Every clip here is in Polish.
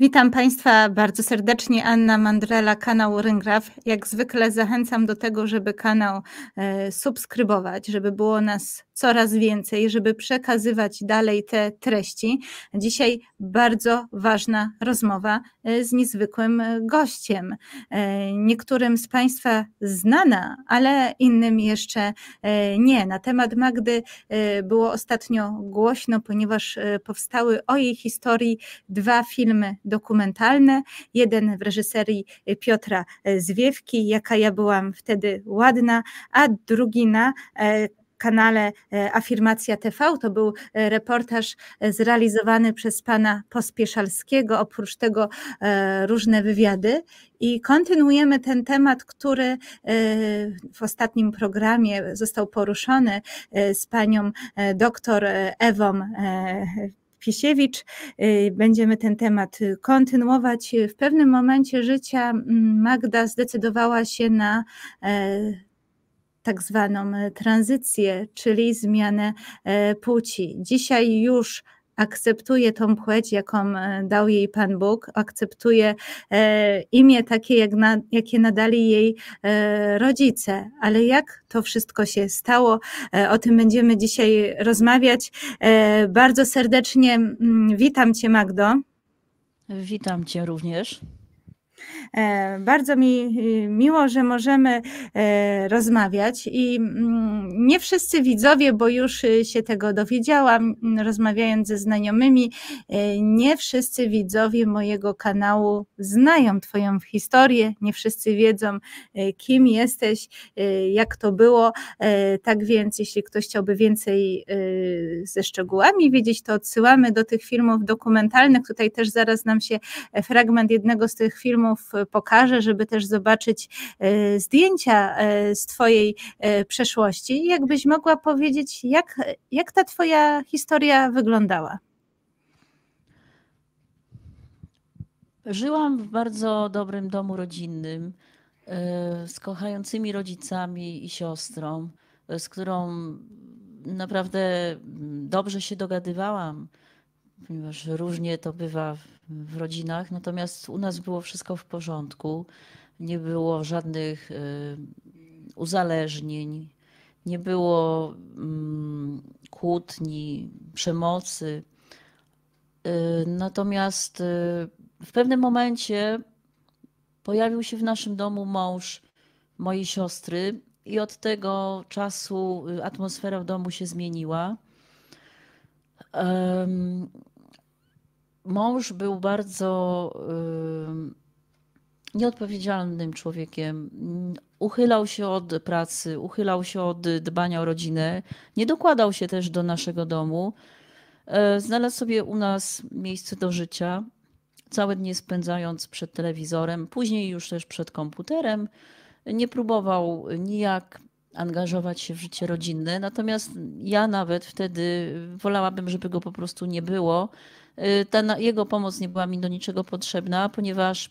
Witam Państwa bardzo serdecznie. Anna Mandrela, kanał Ryngraf. Jak zwykle zachęcam do tego, żeby kanał e, subskrybować, żeby było nas coraz więcej, żeby przekazywać dalej te treści. Dzisiaj bardzo ważna rozmowa e, z niezwykłym e, gościem. E, niektórym z Państwa znana, ale innym jeszcze nie. Na temat Magdy było ostatnio głośno, ponieważ powstały o jej historii dwa filmy dokumentalne. Jeden w reżyserii Piotra Zwiewki, jaka ja byłam wtedy ładna, a drugi na kanale e, Afirmacja TV. To był e, reportaż e, zrealizowany przez pana Pospieszalskiego, oprócz tego różne wywiady. I kontynuujemy ten temat, który w ostatnim programie został poruszony z panią doktor Ewą Pisiewicz. Będziemy ten temat kontynuować. W pewnym momencie życia mm, Magda zdecydowała się na tak zwaną e, tranzycję, czyli zmianę e, płci. Dzisiaj już akceptuje tą płeć, jaką e, dał jej Pan Bóg, akceptuje imię takie, jak na, jakie nadali jej rodzice. Ale jak to wszystko się stało, o tym będziemy dzisiaj rozmawiać. Bardzo serdecznie mm, witam Cię, Magdo. Witam Cię również. E, bardzo mi e, miło, że możemy e, rozmawiać i mm, nie wszyscy widzowie, bo już się tego dowiedziałam, mm, rozmawiając ze znajomymi, nie wszyscy widzowie mojego kanału znają Twoją historię, nie wszyscy wiedzą, kim jesteś, jak to było. Tak więc, jeśli ktoś chciałby więcej ze szczegółami wiedzieć, to odsyłamy do tych filmów dokumentalnych. Tutaj też zaraz nam się fragment jednego z tych filmów pokażę, żeby też zobaczyć e, zdjęcia e, z Twojej e, przeszłości. Jakbyś mogła powiedzieć, jak, jak ta Twoja historia wyglądała? Żyłam w bardzo dobrym domu rodzinnym, z kochającymi rodzicami i siostrą, z którą naprawdę mm, dobrze się dogadywałam ponieważ różnie to bywa w rodzinach, natomiast u nas było wszystko w porządku. Nie było żadnych y, uzależnień, nie było mm, kłótni, przemocy. Y, natomiast y, w pewnym momencie pojawił się w naszym domu mąż mojej siostry, i od tego czasu atmosfera w domu się zmieniła. Mąż był bardzo nieodpowiedzialnym człowiekiem. Uchylał się od pracy, uchylał się od dbania o rodzinę, nie dokładał się też do naszego domu. E, znalazł sobie u nas miejsce do życia, całe dnie spędzając przed telewizorem, później już też przed komputerem. Nie próbował nijak angażować się w życie rodzinne. Natomiast ja nawet wtedy wolałabym, żeby go po prostu nie było. Y, ta jego pomoc nie była mi do niczego potrzebna, ponieważ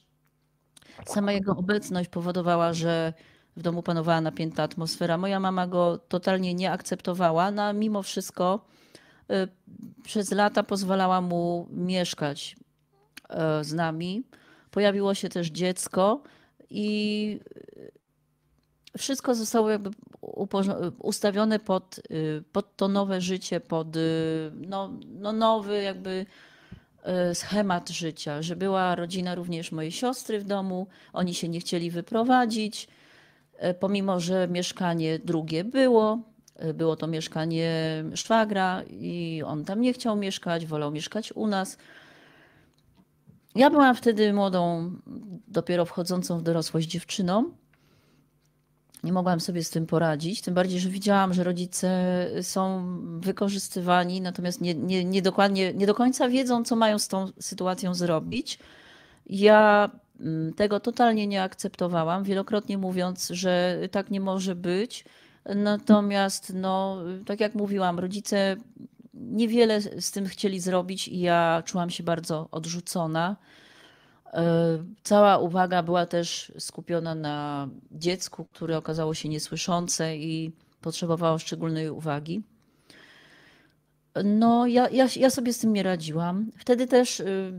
sama jego obecność powodowała, że w domu panowała napięta atmosfera. Moja mama go totalnie nie akceptowała, no, a mimo wszystko y, przez lata pozwalała mu mieszkać e, z nami. Pojawiło się też dziecko i wszystko zostało jakby ustawione pod, y, pod to nowe życie, pod y, no, no nowy jakby y, schemat życia, że była rodzina również mojej siostry w domu, oni się nie chcieli wyprowadzić, e, pomimo że mieszkanie drugie było, e, było to mieszkanie szwagra i on tam nie chciał mieszkać, wolał mieszkać u nas. Ja byłam wtedy młodą, dopiero wchodzącą w dorosłość dziewczyną nie mogłam sobie z tym poradzić. Tym bardziej, że widziałam, że rodzice są wykorzystywani, natomiast nie, nie, nie, dokładnie, nie do końca wiedzą, co mają z tą sytuacją zrobić. Ja mm, tego totalnie nie akceptowałam, wielokrotnie mówiąc, że tak nie może być. Natomiast, no, tak jak mówiłam, rodzice niewiele z tym chcieli zrobić i ja czułam się bardzo odrzucona. E, cała uwaga była też skupiona na dziecku, które okazało się niesłyszące i potrzebowało szczególnej uwagi. No, ja, ja, ja sobie z tym nie radziłam. Wtedy też y,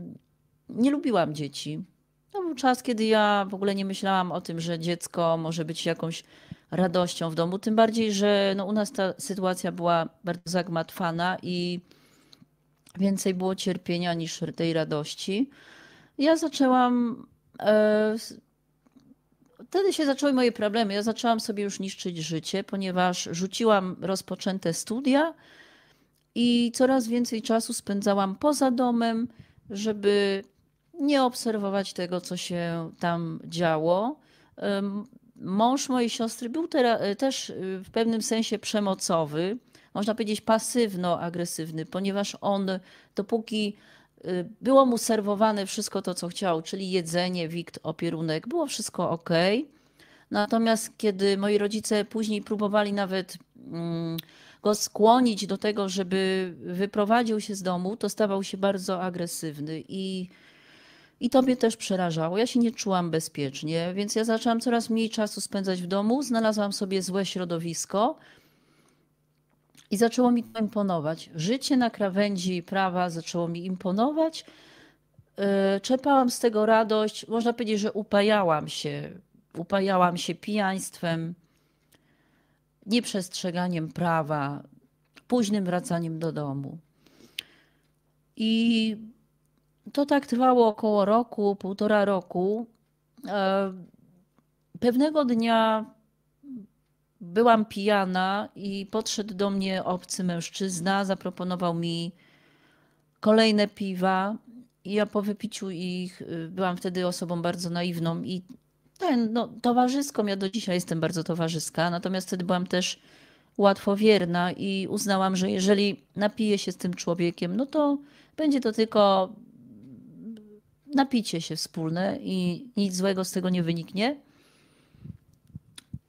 nie lubiłam dzieci. To był czas, kiedy ja w ogóle nie myślałam o tym, że dziecko może być jakąś radością w domu. Tym bardziej, że no u nas ta sytuacja była bardzo zagmatwana i więcej było cierpienia niż tej radości. Ja zaczęłam. E, wtedy się zaczęły moje problemy. Ja zaczęłam sobie już niszczyć życie, ponieważ rzuciłam rozpoczęte studia i coraz więcej czasu spędzałam poza domem, żeby nie obserwować tego, co się tam działo. Mąż mojej siostry był e, też e, w pewnym sensie przemocowy, można powiedzieć pasywno-agresywny, ponieważ on, dopóki Y, było mu serwowane wszystko to, co chciał, czyli jedzenie, wikt, opierunek, było wszystko ok. Natomiast kiedy moi rodzice później próbowali nawet mm, go skłonić do tego, żeby wyprowadził się z domu, to stawał się bardzo agresywny i, i to mnie też przerażało. Ja się nie czułam bezpiecznie, więc ja zaczęłam coraz mniej czasu spędzać w domu, znalazłam sobie złe środowisko i zaczęło mi to imponować. Życie na krawędzi prawa zaczęło mi imponować. Y, Czepałam z tego radość. Można powiedzieć, że upajałam się. Upajałam się pijaństwem, nieprzestrzeganiem prawa, późnym wracaniem do domu. I to tak trwało około roku, półtora roku. E, pewnego dnia byłam pijana i podszedł do mnie obcy mężczyzna, zaproponował mi kolejne piwa i ja po wypiciu ich y, byłam wtedy osobą bardzo naiwną i ten, no, towarzyską, ja do dzisiaj jestem bardzo towarzyska, natomiast wtedy byłam też łatwowierna i uznałam, że jeżeli napiję się z tym człowiekiem, no to będzie to tylko napicie się wspólne i nic złego z tego nie wyniknie.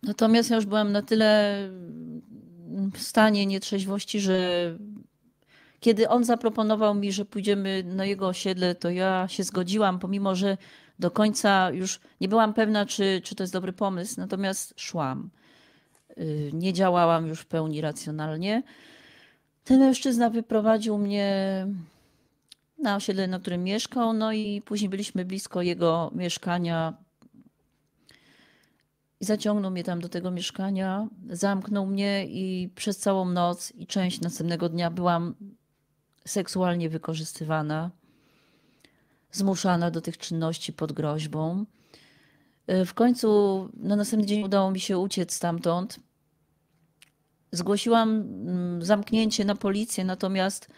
Natomiast ja już byłam na tyle w stanie nietrzeźwości, że kiedy on zaproponował mi, że pójdziemy na jego osiedle, to ja się zgodziłam, pomimo że do końca już nie byłam pewna, czy, czy to jest dobry pomysł, natomiast szłam. Y, nie działałam już w pełni racjonalnie. Ten mężczyzna wyprowadził mnie na osiedle, na którym mieszkał, no i później byliśmy blisko jego mieszkania i zaciągnął mnie tam do tego mieszkania, zamknął mnie i przez całą noc i część następnego dnia byłam seksualnie wykorzystywana, zmuszana do tych czynności pod groźbą. Y, w końcu na następny dzień udało mi się uciec stamtąd. Zgłosiłam mm, zamknięcie na policję, natomiast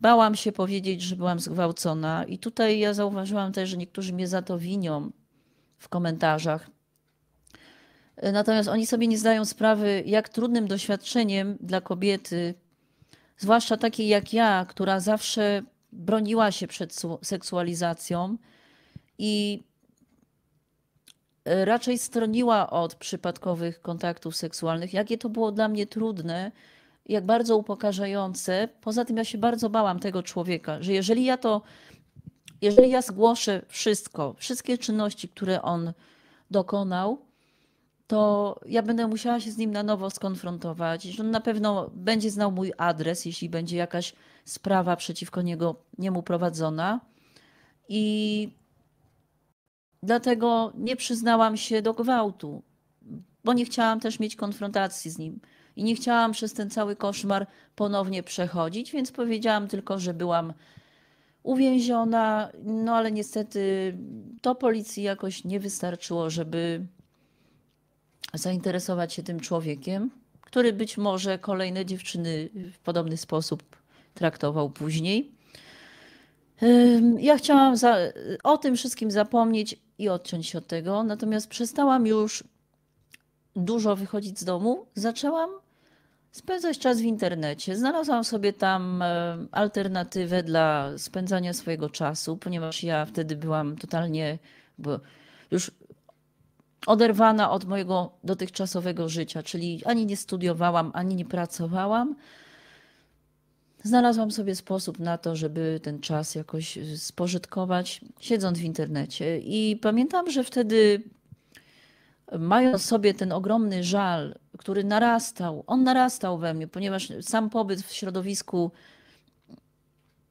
bałam się powiedzieć, że byłam zgwałcona. I tutaj ja zauważyłam też, że niektórzy mnie za to winią w komentarzach Natomiast oni sobie nie zdają sprawy, jak trudnym doświadczeniem dla kobiety, zwłaszcza takiej jak ja, która zawsze broniła się przed seksualizacją i e, raczej stroniła od przypadkowych kontaktów seksualnych, jakie to było dla mnie trudne, jak bardzo upokarzające. Poza tym ja się bardzo bałam tego człowieka, że jeżeli ja to, jeżeli ja zgłoszę wszystko, wszystkie czynności, które on dokonał, to ja będę musiała się z nim na nowo skonfrontować. On na pewno będzie znał mój adres, jeśli będzie jakaś sprawa przeciwko niego, niemu prowadzona. I dlatego nie przyznałam się do gwałtu, bo nie chciałam też mieć konfrontacji z nim. I nie chciałam przez ten cały koszmar ponownie przechodzić, więc powiedziałam tylko, że byłam uwięziona, no ale niestety to policji jakoś nie wystarczyło, żeby zainteresować się tym człowiekiem, który być może kolejne dziewczyny w podobny sposób traktował później. Ja chciałam za, o tym wszystkim zapomnieć i odciąć się od tego, natomiast przestałam już dużo wychodzić z domu. Zaczęłam spędzać czas w internecie. Znalazłam sobie tam e, alternatywę dla spędzania swojego czasu, ponieważ ja wtedy byłam totalnie, bo już oderwana od mojego dotychczasowego życia, czyli ani nie studiowałam, ani nie pracowałam. Znalazłam sobie sposób na to, żeby ten czas jakoś y, spożytkować, siedząc w internecie. I pamiętam, że wtedy, mając sobie ten ogromny żal, który narastał, on narastał we mnie, ponieważ sam pobyt w środowisku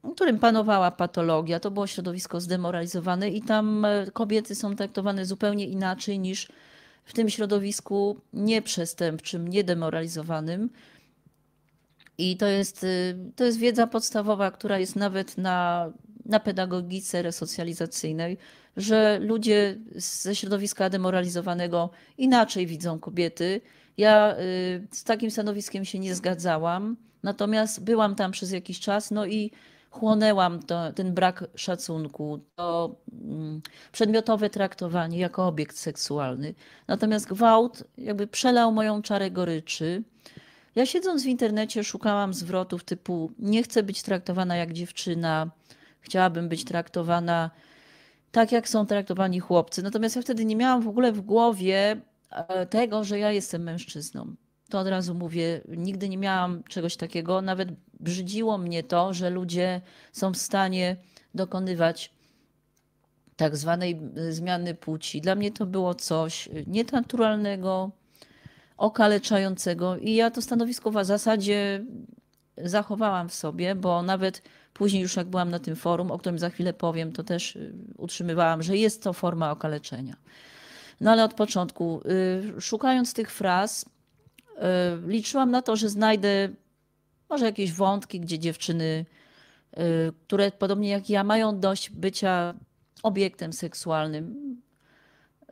w którym panowała patologia. To było środowisko zdemoralizowane i tam e, kobiety są traktowane zupełnie inaczej niż w tym środowisku nieprzestępczym, niedemoralizowanym. I to jest, y, to jest wiedza podstawowa, która jest nawet na, na pedagogice resocjalizacyjnej, że ludzie ze środowiska demoralizowanego inaczej widzą kobiety. Ja y, z takim stanowiskiem się nie zgadzałam, natomiast byłam tam przez jakiś czas, no i chłonęłam to, ten brak szacunku, to mm, przedmiotowe traktowanie jako obiekt seksualny. Natomiast gwałt jakby przelał moją czarę goryczy. Ja siedząc w internecie szukałam zwrotów typu nie chcę być traktowana jak dziewczyna, chciałabym być traktowana tak, jak są traktowani chłopcy. Natomiast ja wtedy nie miałam w ogóle w głowie e, tego, że ja jestem mężczyzną. To od razu mówię, nigdy nie miałam czegoś takiego, nawet brzydziło mnie to, że ludzie są w stanie dokonywać tak zwanej zmiany płci. Dla mnie to było coś nienaturalnego, okaleczającego i ja to stanowisko w zasadzie zachowałam w sobie, bo nawet później już jak byłam na tym forum, o którym za chwilę powiem, to też y, utrzymywałam, że jest to forma okaleczenia. No ale od początku, y, szukając tych fraz, y, liczyłam na to, że znajdę może jakieś wątki, gdzie dziewczyny, y, które podobnie jak ja mają dość bycia obiektem seksualnym,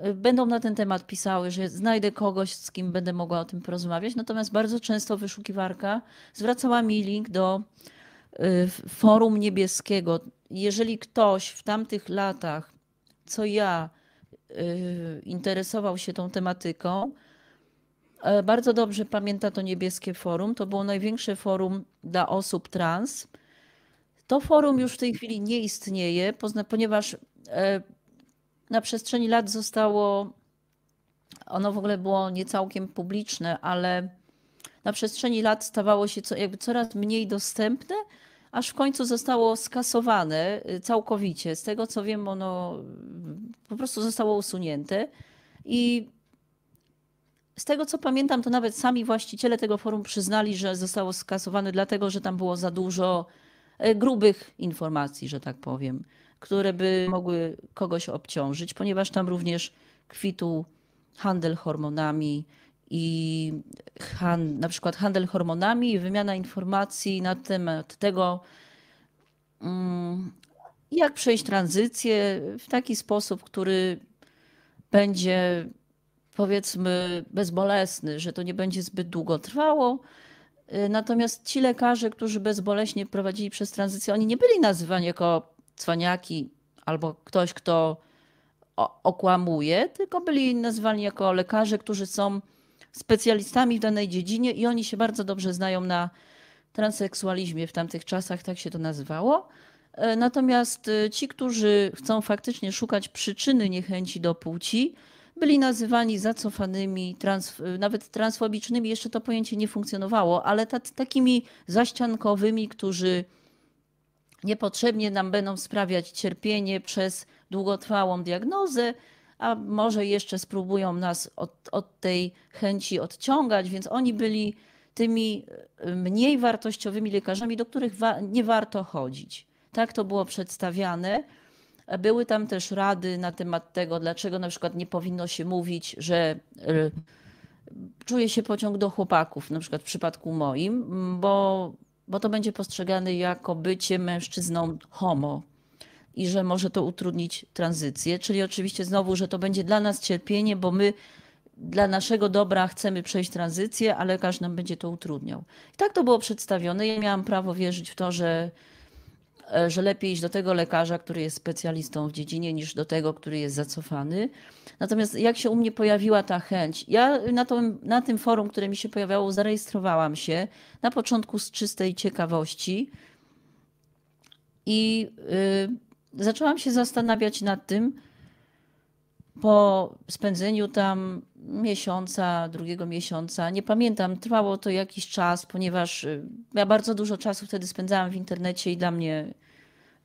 y, będą na ten temat pisały, że znajdę kogoś, z kim będę mogła o tym porozmawiać. Natomiast bardzo często wyszukiwarka zwracała mi link do y, forum niebieskiego. Jeżeli ktoś w tamtych latach, co ja, interesował się tą tematyką, E, bardzo dobrze pamięta to niebieskie forum. To było największe forum dla osób trans. To forum już w tej chwili nie istnieje, ponieważ e, na przestrzeni lat zostało, ono w ogóle było nie całkiem publiczne, ale na przestrzeni lat stawało się co, jakby coraz mniej dostępne, aż w końcu zostało skasowane e, całkowicie. Z tego co wiem, ono mm, po prostu zostało usunięte. I z tego co pamiętam, to nawet sami właściciele tego forum przyznali, że zostało skasowane, dlatego że tam było za dużo e, grubych informacji, że tak powiem, które by mogły kogoś obciążyć, ponieważ tam również kwitł handel hormonami i na przykład handel hormonami i wymiana informacji na temat tego, mm, jak przejść tranzycję w taki sposób, który będzie powiedzmy bezbolesny, że to nie będzie zbyt długo trwało. Y, natomiast ci lekarze, którzy bezboleśnie prowadzili przez tranzycję, oni nie byli nazywani jako cwaniaki albo ktoś, kto okłamuje, tylko byli nazywani jako lekarze, którzy są specjalistami w danej dziedzinie i oni się bardzo dobrze znają na transseksualizmie w tamtych czasach, tak się to nazywało. Y, natomiast y, ci, którzy chcą faktycznie szukać przyczyny niechęci do płci, byli nazywani zacofanymi, trans, nawet transfobicznymi, jeszcze to pojęcie nie funkcjonowało, ale tat, takimi zaściankowymi, którzy niepotrzebnie nam będą sprawiać cierpienie przez długotrwałą diagnozę, a może jeszcze spróbują nas od, od tej chęci odciągać, więc oni byli tymi e, mniej wartościowymi lekarzami, do których wa nie warto chodzić. Tak to było przedstawiane. Były tam też rady na temat tego, dlaczego na przykład nie powinno się mówić, że e, czuję się pociąg do chłopaków, na przykład w przypadku moim, bo, bo to będzie postrzegane jako bycie mężczyzną homo i że może to utrudnić tranzycję. Czyli oczywiście znowu, że to będzie dla nas cierpienie, bo my dla naszego dobra chcemy przejść tranzycję, ale lekarz nam będzie to utrudniał. I tak to było przedstawione. Ja miałam prawo wierzyć w to, że E, że lepiej iść do tego lekarza, który jest specjalistą w dziedzinie, niż do tego, który jest zacofany. Natomiast jak się u mnie pojawiła ta chęć? Ja na, to, na tym forum, które mi się pojawiało, zarejestrowałam się na początku z czystej ciekawości i yy, zaczęłam się zastanawiać nad tym, po spędzeniu tam miesiąca, drugiego miesiąca, nie pamiętam, trwało to jakiś czas, ponieważ y, ja bardzo dużo czasu wtedy spędzałam w internecie i dla mnie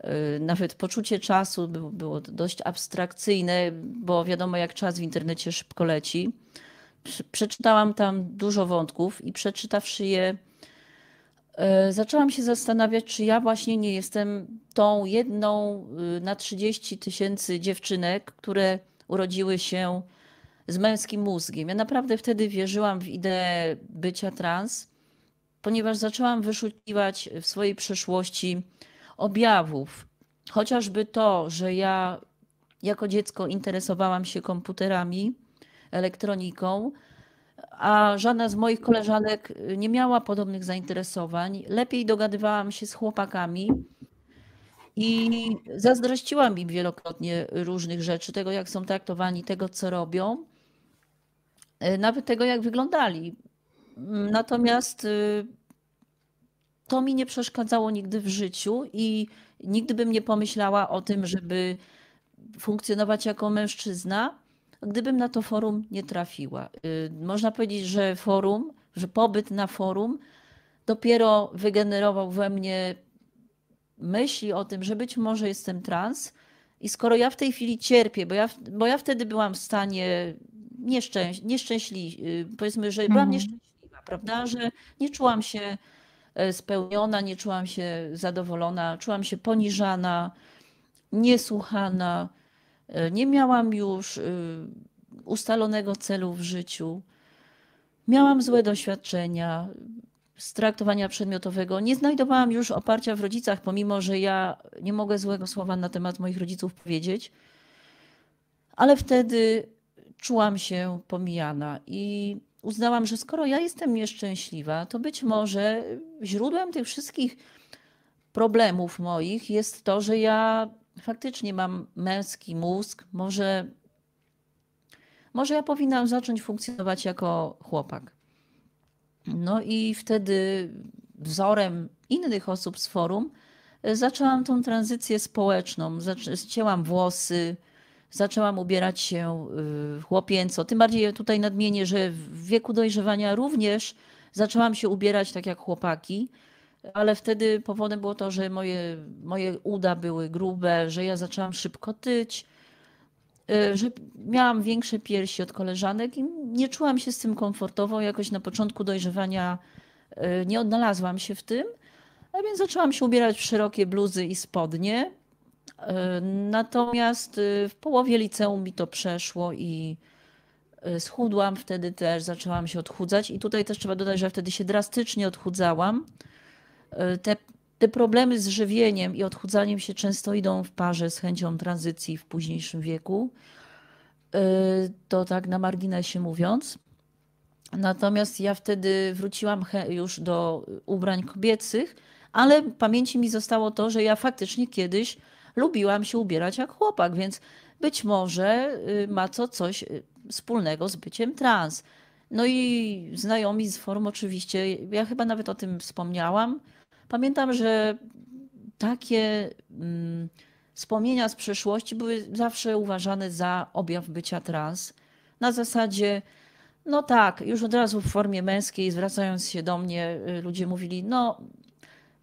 y, nawet poczucie czasu było dość abstrakcyjne, bo wiadomo, jak czas w internecie szybko leci. Przeczytałam tam dużo wątków i przeczytawszy je, y, zaczęłam się zastanawiać, czy ja właśnie nie jestem tą jedną na 30 tysięcy dziewczynek, które urodziły się z męskim mózgiem. Ja naprawdę wtedy wierzyłam w ideę bycia trans, ponieważ zaczęłam wyszukiwać w swojej przeszłości objawów. Chociażby to, że ja jako dziecko interesowałam się komputerami, elektroniką, a żadna z moich koleżanek nie miała podobnych zainteresowań. Lepiej dogadywałam się z chłopakami i zazdrościłam im wielokrotnie różnych rzeczy, tego jak są traktowani, tego co robią, e, nawet tego jak wyglądali. Mm, natomiast y, to mi nie przeszkadzało nigdy w życiu i nigdy bym nie pomyślała o tym, żeby funkcjonować jako mężczyzna, gdybym na to forum nie trafiła. Y, można powiedzieć, że forum, że pobyt na forum dopiero wygenerował we mnie myśli o tym, że być może jestem trans i skoro ja w tej chwili cierpię, bo ja, bo ja wtedy byłam w stanie nieszczęś, nieszczęśliwa, y, powiedzmy, że byłam mhm. nieszczęśliwa, prawda, że nie czułam się e, spełniona, nie czułam się zadowolona, czułam się poniżana, niesłuchana, e, nie miałam już y, ustalonego celu w życiu, miałam złe doświadczenia, z traktowania przedmiotowego. Nie znajdowałam już oparcia w rodzicach, pomimo że ja nie mogę złego słowa na temat moich rodziców powiedzieć. Ale wtedy czułam się pomijana i uznałam, że skoro ja jestem nieszczęśliwa, to być może źródłem tych wszystkich problemów moich jest to, że ja faktycznie mam męski mózg. Może, może ja powinnam zacząć funkcjonować jako chłopak. No i wtedy wzorem innych osób z forum e, zaczęłam tą tranzycję społeczną. Zcięłam włosy, zaczęłam ubierać się e, chłopięco. Tym bardziej tutaj nadmienię, że w wieku dojrzewania również zaczęłam się ubierać tak jak chłopaki, ale wtedy powodem było to, że moje, moje uda były grube, że ja zaczęłam szybko tyć Y, że miałam większe piersi od koleżanek i nie czułam się z tym komfortowo. Jakoś na początku dojrzewania y, nie odnalazłam się w tym, a więc zaczęłam się ubierać w szerokie bluzy i spodnie. Y, natomiast w połowie liceum mi to przeszło i schudłam wtedy też, zaczęłam się odchudzać. I tutaj też trzeba dodać, że wtedy się drastycznie odchudzałam. Te te problemy z żywieniem i odchudzaniem się często idą w parze z chęcią tranzycji w późniejszym wieku. Y, to tak na marginesie mówiąc. Natomiast ja wtedy wróciłam już do ubrań kobiecych, ale pamięci mi zostało to, że ja faktycznie kiedyś lubiłam się ubierać jak chłopak, więc być może y, ma to coś y, wspólnego z byciem trans. No i znajomi z forum oczywiście, ja chyba nawet o tym wspomniałam, Pamiętam, że takie mm, wspomnienia z przeszłości były zawsze uważane za objaw bycia trans. Na zasadzie, no tak, już od razu w formie męskiej, zwracając się do mnie, y, ludzie mówili, no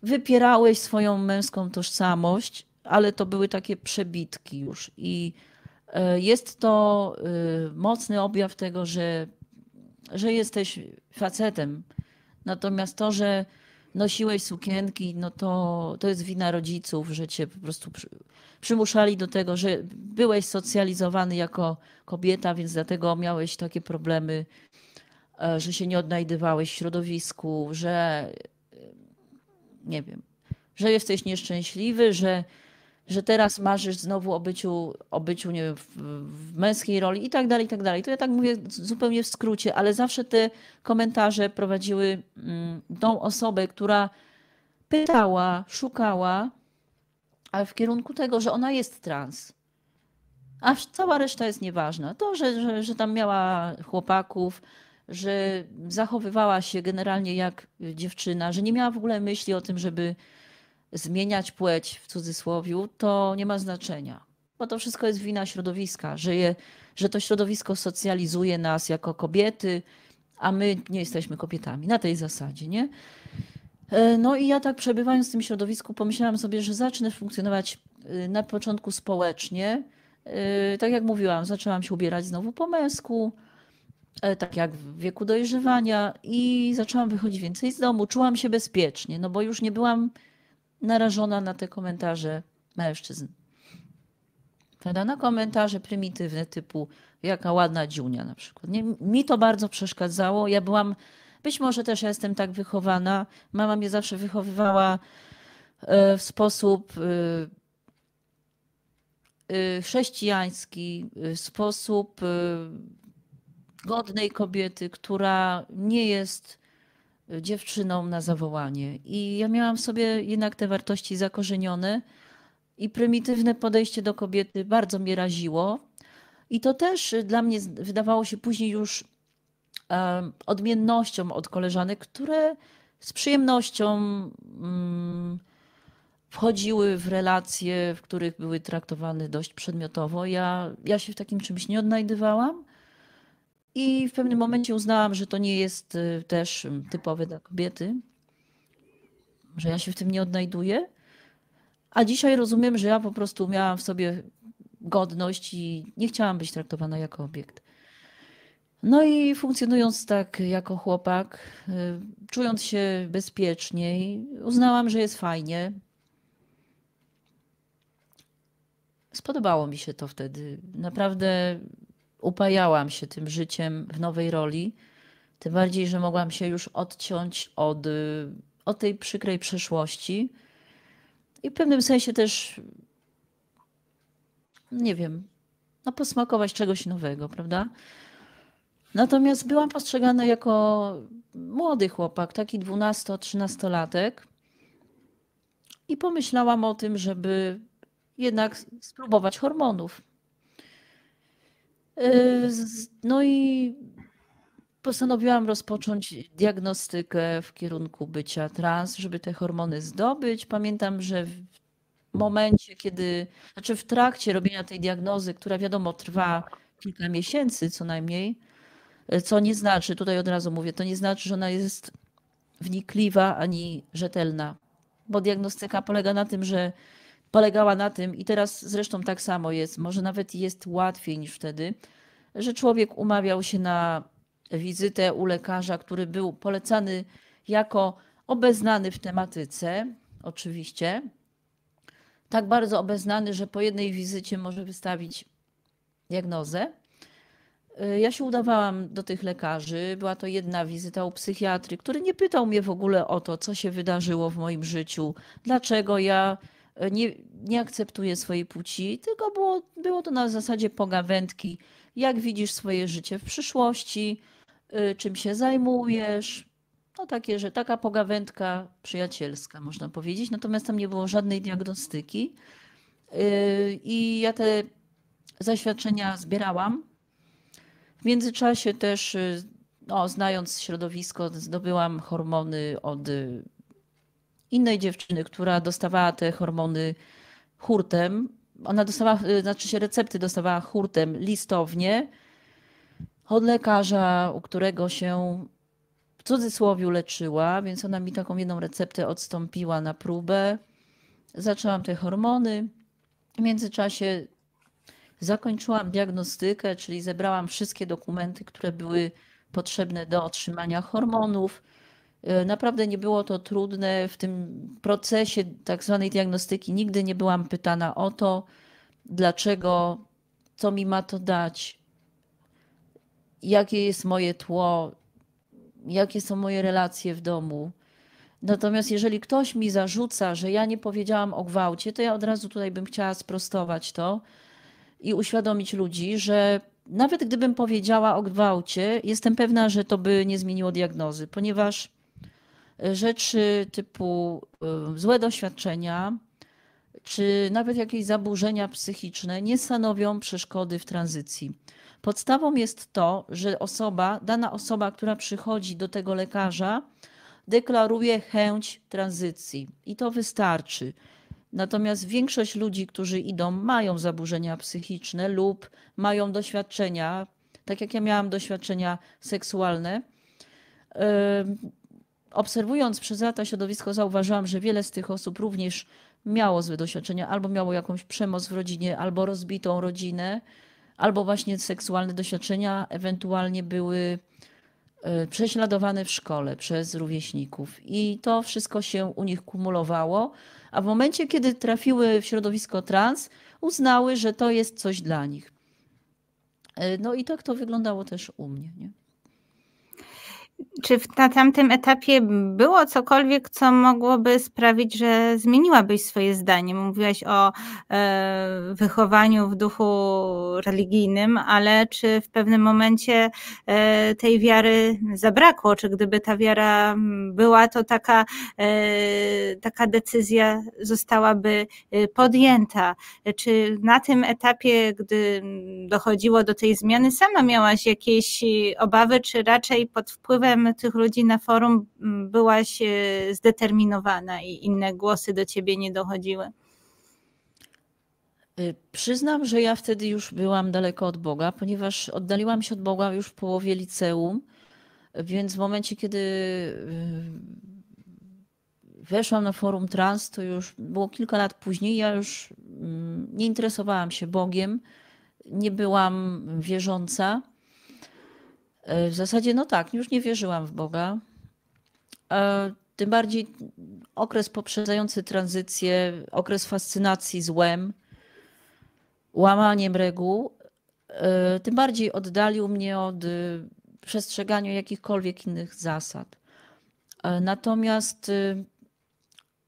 wypierałeś swoją męską tożsamość, ale to były takie przebitki już. I y, jest to y, mocny objaw tego, że, że jesteś facetem. Natomiast to, że nosiłeś sukienki, no to, to jest wina rodziców, że cię po prostu przy, przymuszali do tego, że byłeś socjalizowany jako kobieta, więc dlatego miałeś takie problemy, e, że się nie odnajdywałeś w środowisku, że e, nie wiem, że jesteś nieszczęśliwy, że że teraz marzysz znowu o byciu, o byciu nie wiem, w, w, męskiej roli i tak dalej, i tak dalej. To ja tak mówię zupełnie w skrócie, ale zawsze te komentarze prowadziły mm, tą osobę, która pytała, szukała, ale w kierunku tego, że ona jest trans. A cała reszta jest nieważna. To, że, że, że tam miała chłopaków, że zachowywała się generalnie jak dziewczyna, że nie miała w ogóle myśli o tym, żeby zmieniać płeć w cudzysłowiu, to nie ma znaczenia. Bo to wszystko jest wina środowiska, że, je, że to środowisko socjalizuje nas jako kobiety, a my nie jesteśmy kobietami na tej zasadzie, nie? E, no i ja tak przebywając w tym środowisku, pomyślałam sobie, że zacznę funkcjonować e, na początku społecznie. E, tak jak mówiłam, zaczęłam się ubierać znowu po męsku, tak jak w wieku dojrzewania, i zaczęłam wychodzić więcej z domu. Czułam się bezpiecznie, no bo już nie byłam narażona na te komentarze mężczyzn. Prawda? Na komentarze prymitywne typu jaka ładna dziunia na przykład. Nie, mi to bardzo przeszkadzało. Ja byłam, być może też ja jestem tak wychowana. Mama mnie zawsze wychowywała e, w sposób e, e, chrześcijański, w sposób godnej kobiety, która nie jest dziewczyną na zawołanie. I ja miałam w sobie jednak te wartości zakorzenione i prymitywne podejście do kobiety bardzo mnie raziło. I to też y, dla mnie wydawało się później już odmiennością od koleżanek, które z przyjemnością mm, wchodziły w relacje, w których były traktowane dość przedmiotowo. Ja, ja się w takim czymś nie odnajdywałam. I w pewnym momencie uznałam, że to nie jest y, też mm, typowe dla kobiety, że ja się w tym nie odnajduję. A dzisiaj rozumiem, że ja po prostu miałam w sobie godność i nie chciałam być traktowana jako obiekt. No i funkcjonując tak jako chłopak, y, czując się bezpieczniej, uznałam, że jest fajnie. Spodobało mi się to wtedy. Naprawdę upajałam się tym życiem w nowej roli. Tym bardziej, że mogłam się już odciąć od, y, od tej przykrej przeszłości. I w pewnym sensie też, nie wiem, no posmakować czegoś nowego, prawda? Natomiast byłam postrzegana jako młody chłopak, taki 12-13-latek. I pomyślałam o tym, żeby jednak spróbować hormonów. Y, no i postanowiłam rozpocząć diagnostykę w kierunku bycia trans, żeby te hormony zdobyć. Pamiętam, że w momencie, kiedy, znaczy w trakcie robienia tej diagnozy, która wiadomo trwa kilka miesięcy co najmniej, y, co nie znaczy, tutaj od razu mówię, to nie znaczy, że ona jest wnikliwa ani rzetelna, bo diagnostyka polega na tym, że polegała na tym, i teraz zresztą tak samo jest, może nawet jest łatwiej niż wtedy, że człowiek umawiał się na wizytę u lekarza, który był polecany jako obeznany w tematyce, oczywiście. Tak bardzo obeznany, że po jednej wizycie może wystawić diagnozę. Y, ja się udawałam do tych lekarzy. Była to jedna wizyta u psychiatry, który nie pytał mnie w ogóle o to, co się wydarzyło w moim życiu, dlaczego ja E, nie, nie akceptuje swojej płci, tylko było, było to na zasadzie pogawędki. Jak widzisz swoje życie w przyszłości, e, czym się zajmujesz. No takie, że taka pogawędka przyjacielska, można powiedzieć. Natomiast tam nie było żadnej diagnostyki. E, I ja te zaświadczenia zbierałam. W międzyczasie też, no, znając środowisko, zdobyłam hormony od innej dziewczyny, która dostawała te hormony hurtem. Ona dostawała, y, znaczy się recepty dostawała hurtem listownie od lekarza, u którego się w cudzysłowie leczyła, więc ona mi taką jedną receptę odstąpiła na próbę. Zaczęłam te hormony. W międzyczasie zakończyłam diagnostykę, czyli zebrałam wszystkie dokumenty, które były potrzebne do otrzymania hormonów. E, naprawdę nie było to trudne w tym procesie tak zwanej diagnostyki. Nigdy nie byłam pytana o to, dlaczego, co mi ma to dać, jakie jest moje tło, jakie są moje relacje w domu. Natomiast jeżeli ktoś mi zarzuca, że ja nie powiedziałam o gwałcie, to ja od razu tutaj bym chciała sprostować to i uświadomić ludzi, że nawet gdybym powiedziała o gwałcie, jestem pewna, że to by nie zmieniło diagnozy, ponieważ rzeczy typu y, złe doświadczenia, czy nawet jakieś zaburzenia psychiczne nie stanowią przeszkody w tranzycji. Podstawą jest to, że osoba, dana osoba, która przychodzi do tego lekarza, deklaruje chęć tranzycji i to wystarczy. Natomiast większość ludzi, którzy idą, mają zaburzenia psychiczne lub mają doświadczenia, tak jak ja miałam doświadczenia seksualne. Yy, obserwując przez lata środowisko, zauważyłam, że wiele z tych osób również miało złe doświadczenia, albo miało jakąś przemoc w rodzinie, albo rozbitą rodzinę, albo właśnie seksualne doświadczenia, ewentualnie były e, prześladowane w szkole przez rówieśników. I to wszystko się u nich kumulowało, a w momencie, kiedy trafiły w środowisko trans, uznały, że to jest coś dla nich. E, no i tak to wyglądało też u mnie. Nie? Czy na tamtym etapie było cokolwiek, co mogłoby sprawić, że zmieniłabyś swoje zdanie? Mówiłaś o e, wychowaniu w duchu religijnym, ale czy w pewnym momencie e, tej wiary zabrakło? Czy gdyby ta wiara była, to taka, e, taka decyzja zostałaby podjęta? Czy na tym etapie, gdy dochodziło do tej zmiany, sama miałaś jakieś obawy, czy raczej pod wpływem głosem tych ludzi na forum mm, byłaś e, zdeterminowana i inne głosy do ciebie nie dochodziły? E, przyznam, że ja wtedy już byłam daleko od Boga, ponieważ oddaliłam się od Boga już w połowie liceum, więc w momencie, kiedy e, weszłam na forum trans, to już było kilka lat później. Ja już mm, nie interesowałam się Bogiem, nie byłam wierząca. E, w zasadzie no tak, już nie wierzyłam w Boga. E, tym bardziej okres poprzedzający tranzycję, okres fascynacji złem, łamaniem reguł, e, tym bardziej oddalił mnie od przestrzegania jakichkolwiek innych zasad. Natomiast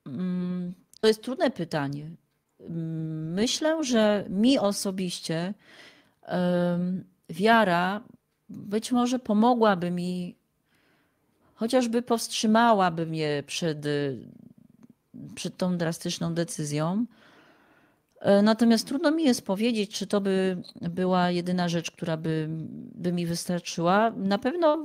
mm, to jest trudne pytanie. Mm, myślę, że mi osobiście wiara być może pomogłaby mi, chociażby powstrzymałaby mnie przed, y, przed tą drastyczną decyzją. E, natomiast trudno mi jest powiedzieć, czy to by była jedyna rzecz, która by, by mi wystarczyła. Na pewno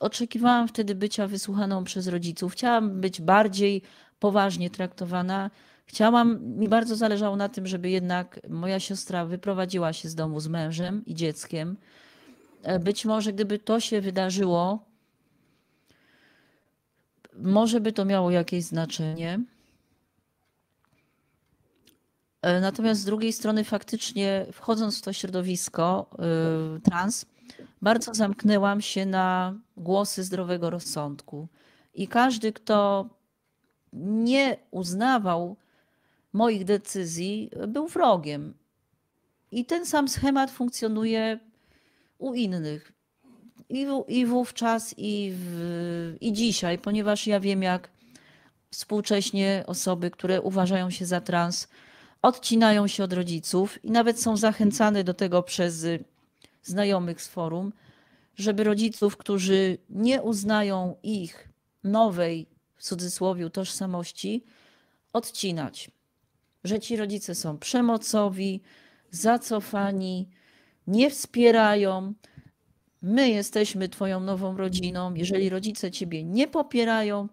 oczekiwałam wtedy bycia wysłuchaną przez rodziców. Chciałam być bardziej poważnie traktowana. Chciałam, mi bardzo zależało na tym, żeby jednak moja siostra wyprowadziła się z domu z mężem i dzieckiem. E, być może gdyby to się wydarzyło, może by to miało jakieś znaczenie. E, natomiast z drugiej strony, faktycznie, wchodząc w to środowisko e, trans, bardzo zamknęłam się na głosy zdrowego rozsądku. I każdy, kto nie uznawał moich decyzji, był wrogiem. I ten sam schemat funkcjonuje u innych. I, w, i wówczas, i, w, i dzisiaj, ponieważ ja wiem, jak współcześnie osoby, które uważają się za trans, odcinają się od rodziców i nawet są zachęcane do tego przez znajomych z forum, żeby rodziców, którzy nie uznają ich nowej, w cudzysłowie, tożsamości, odcinać. Że ci rodzice są przemocowi, zacofani, nie wspierają. My jesteśmy Twoją nową rodziną. Jeżeli rodzice Ciebie nie popierają,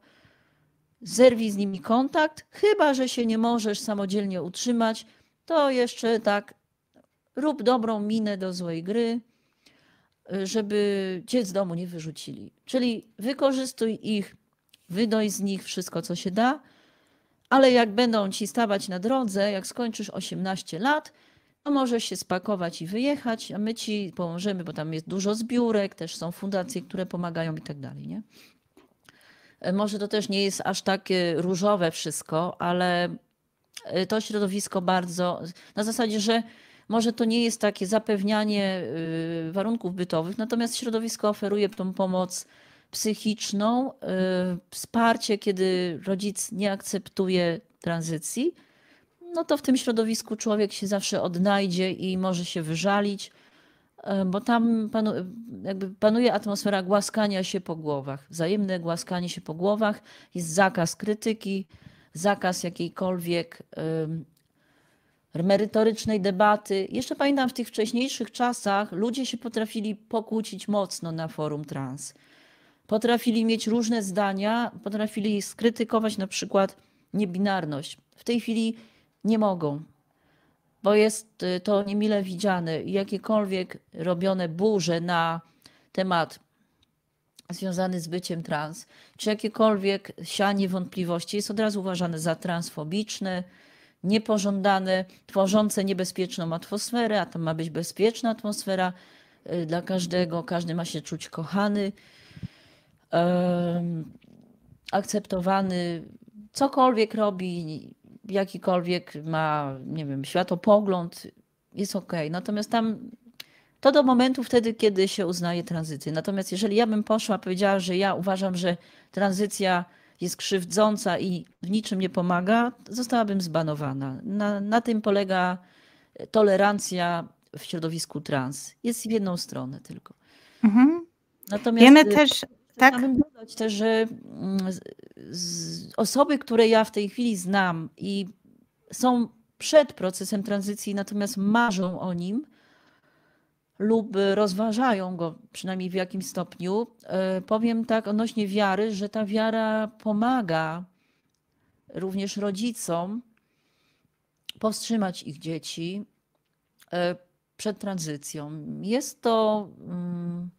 zerwij z nimi kontakt, chyba że się nie możesz samodzielnie utrzymać. To jeszcze tak, rób dobrą minę do złej gry, żeby Cię z domu nie wyrzucili. Czyli wykorzystuj ich, wydoj z nich wszystko, co się da. Ale jak będą ci stawać na drodze, jak skończysz 18 lat, no, może się spakować i wyjechać, a my ci pomożemy, bo tam jest dużo zbiórek, też są fundacje, które pomagają i tak dalej, nie? E, może to też nie jest aż takie różowe wszystko, ale e, to środowisko bardzo, na zasadzie, że może to nie jest takie zapewnianie y, warunków bytowych, natomiast środowisko oferuje tą pomoc psychiczną, y, wsparcie, kiedy rodzic nie akceptuje tranzycji, no to w tym środowisku człowiek się zawsze odnajdzie i może się wyżalić, e, bo tam panu, panuje atmosfera głaskania się po głowach, wzajemne głaskanie się po głowach, jest zakaz krytyki, zakaz jakiejkolwiek y, merytorycznej debaty. Jeszcze pamiętam w tych wcześniejszych czasach ludzie się potrafili pokłócić mocno na forum trans. Potrafili mieć różne zdania, potrafili skrytykować na przykład niebinarność. W tej chwili nie mogą, bo jest y, to niemile widziane. Jakiekolwiek robione burze na temat związany z byciem trans, czy jakiekolwiek sianie wątpliwości jest od razu uważane za transfobiczne, niepożądane, tworzące niebezpieczną atmosferę, a tam ma być bezpieczna atmosfera y, dla każdego, każdy ma się czuć kochany, akceptowany, cokolwiek robi, jakikolwiek ma, nie wiem, światopogląd, jest ok. Natomiast tam to do momentu wtedy, kiedy się uznaje tranzycję. Natomiast jeżeli ja bym poszła, powiedziała, że ja uważam, że tranzycja jest krzywdząca i w niczym nie pomaga, zostałabym zbanowana. Na, na tym polega e, tolerancja w środowisku trans. Jest w jedną stronę tylko. Mhm. Natomiast... Wiemy też, tak. Chciałabym dodać też, że mm, osoby, które ja w tej chwili znam i są przed procesem tranzycji, natomiast marzą o nim lub rozważają go przynajmniej w jakimś stopniu, e, powiem tak odnośnie wiary, że ta wiara pomaga również rodzicom powstrzymać ich dzieci e, przed tranzycją. Jest to. Hmm,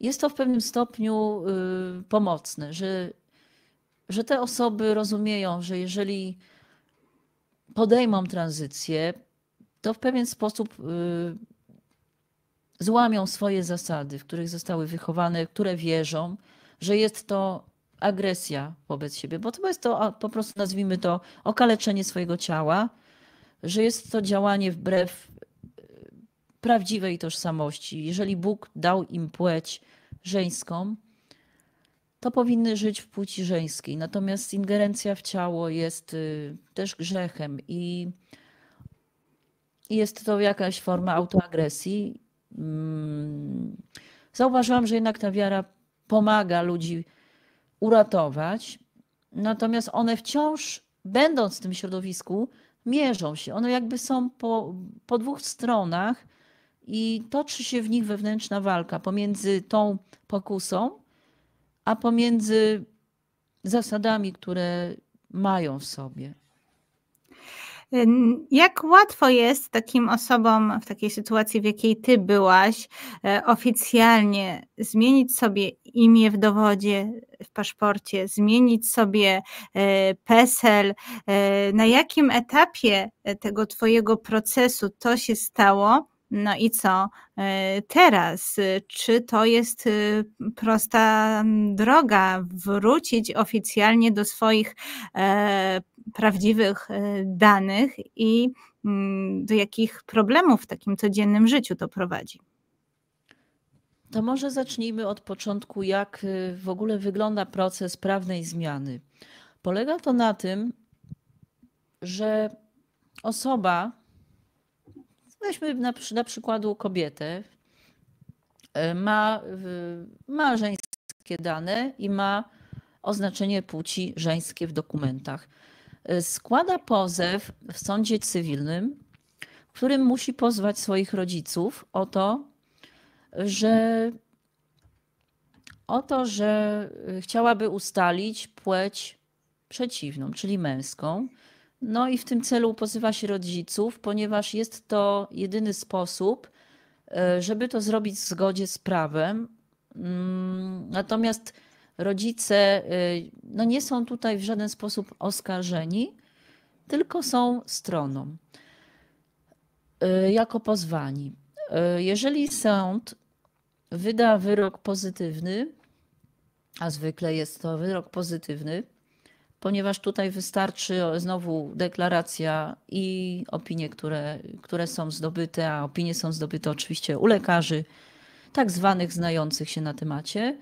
jest to w pewnym stopniu y, pomocne, że, że te osoby rozumieją, że jeżeli podejmą tranzycję, to w pewien sposób y, złamią swoje zasady, w których zostały wychowane, które wierzą, że jest to agresja wobec siebie, bo to jest to po prostu nazwijmy to okaleczenie swojego ciała, że jest to działanie wbrew prawdziwej tożsamości. Jeżeli Bóg dał im płeć żeńską, to powinny żyć w płci żeńskiej. Natomiast ingerencja w ciało jest y, też grzechem i jest to jakaś forma autoagresji. Mm, zauważyłam, że jednak ta wiara pomaga ludzi uratować, natomiast one wciąż, będąc w tym środowisku, mierzą się. One jakby są po, po dwóch stronach i toczy się w nich wewnętrzna walka pomiędzy tą pokusą, a pomiędzy zasadami, które mają w sobie. Jak łatwo jest takim osobom w takiej sytuacji, w jakiej ty byłaś, e, oficjalnie zmienić sobie imię w dowodzie, w paszporcie, zmienić sobie e, PESEL? E, na jakim etapie tego twojego procesu to się stało? No i co e, teraz? Y, czy to jest y, prosta droga wrócić oficjalnie do swoich e, prawdziwych e, danych i do jakich problemów w takim codziennym życiu to prowadzi? To może zacznijmy od początku, jak y, w ogóle wygląda proces prawnej zmiany. Polega to na tym, że osoba, Weźmy na, na przykładu kobietę. E, ma, ma żeńskie dane i ma oznaczenie płci żeńskie w dokumentach. E, składa pozew w sądzie cywilnym, w którym musi pozwać swoich rodziców o to, że o to, że chciałaby ustalić płeć przeciwną, czyli męską, no i w tym celu pozywa się rodziców, ponieważ jest to jedyny sposób, e, żeby to zrobić w zgodzie z prawem. Mm, natomiast rodzice e, no nie są tutaj w żaden sposób oskarżeni, tylko są stroną e, jako pozwani. Jeżeli sąd wyda wyrok pozytywny, a zwykle jest to wyrok pozytywny, ponieważ tutaj wystarczy znowu deklaracja i opinie, które, które są zdobyte, a opinie są zdobyte oczywiście u lekarzy, tak zwanych znających się na temacie.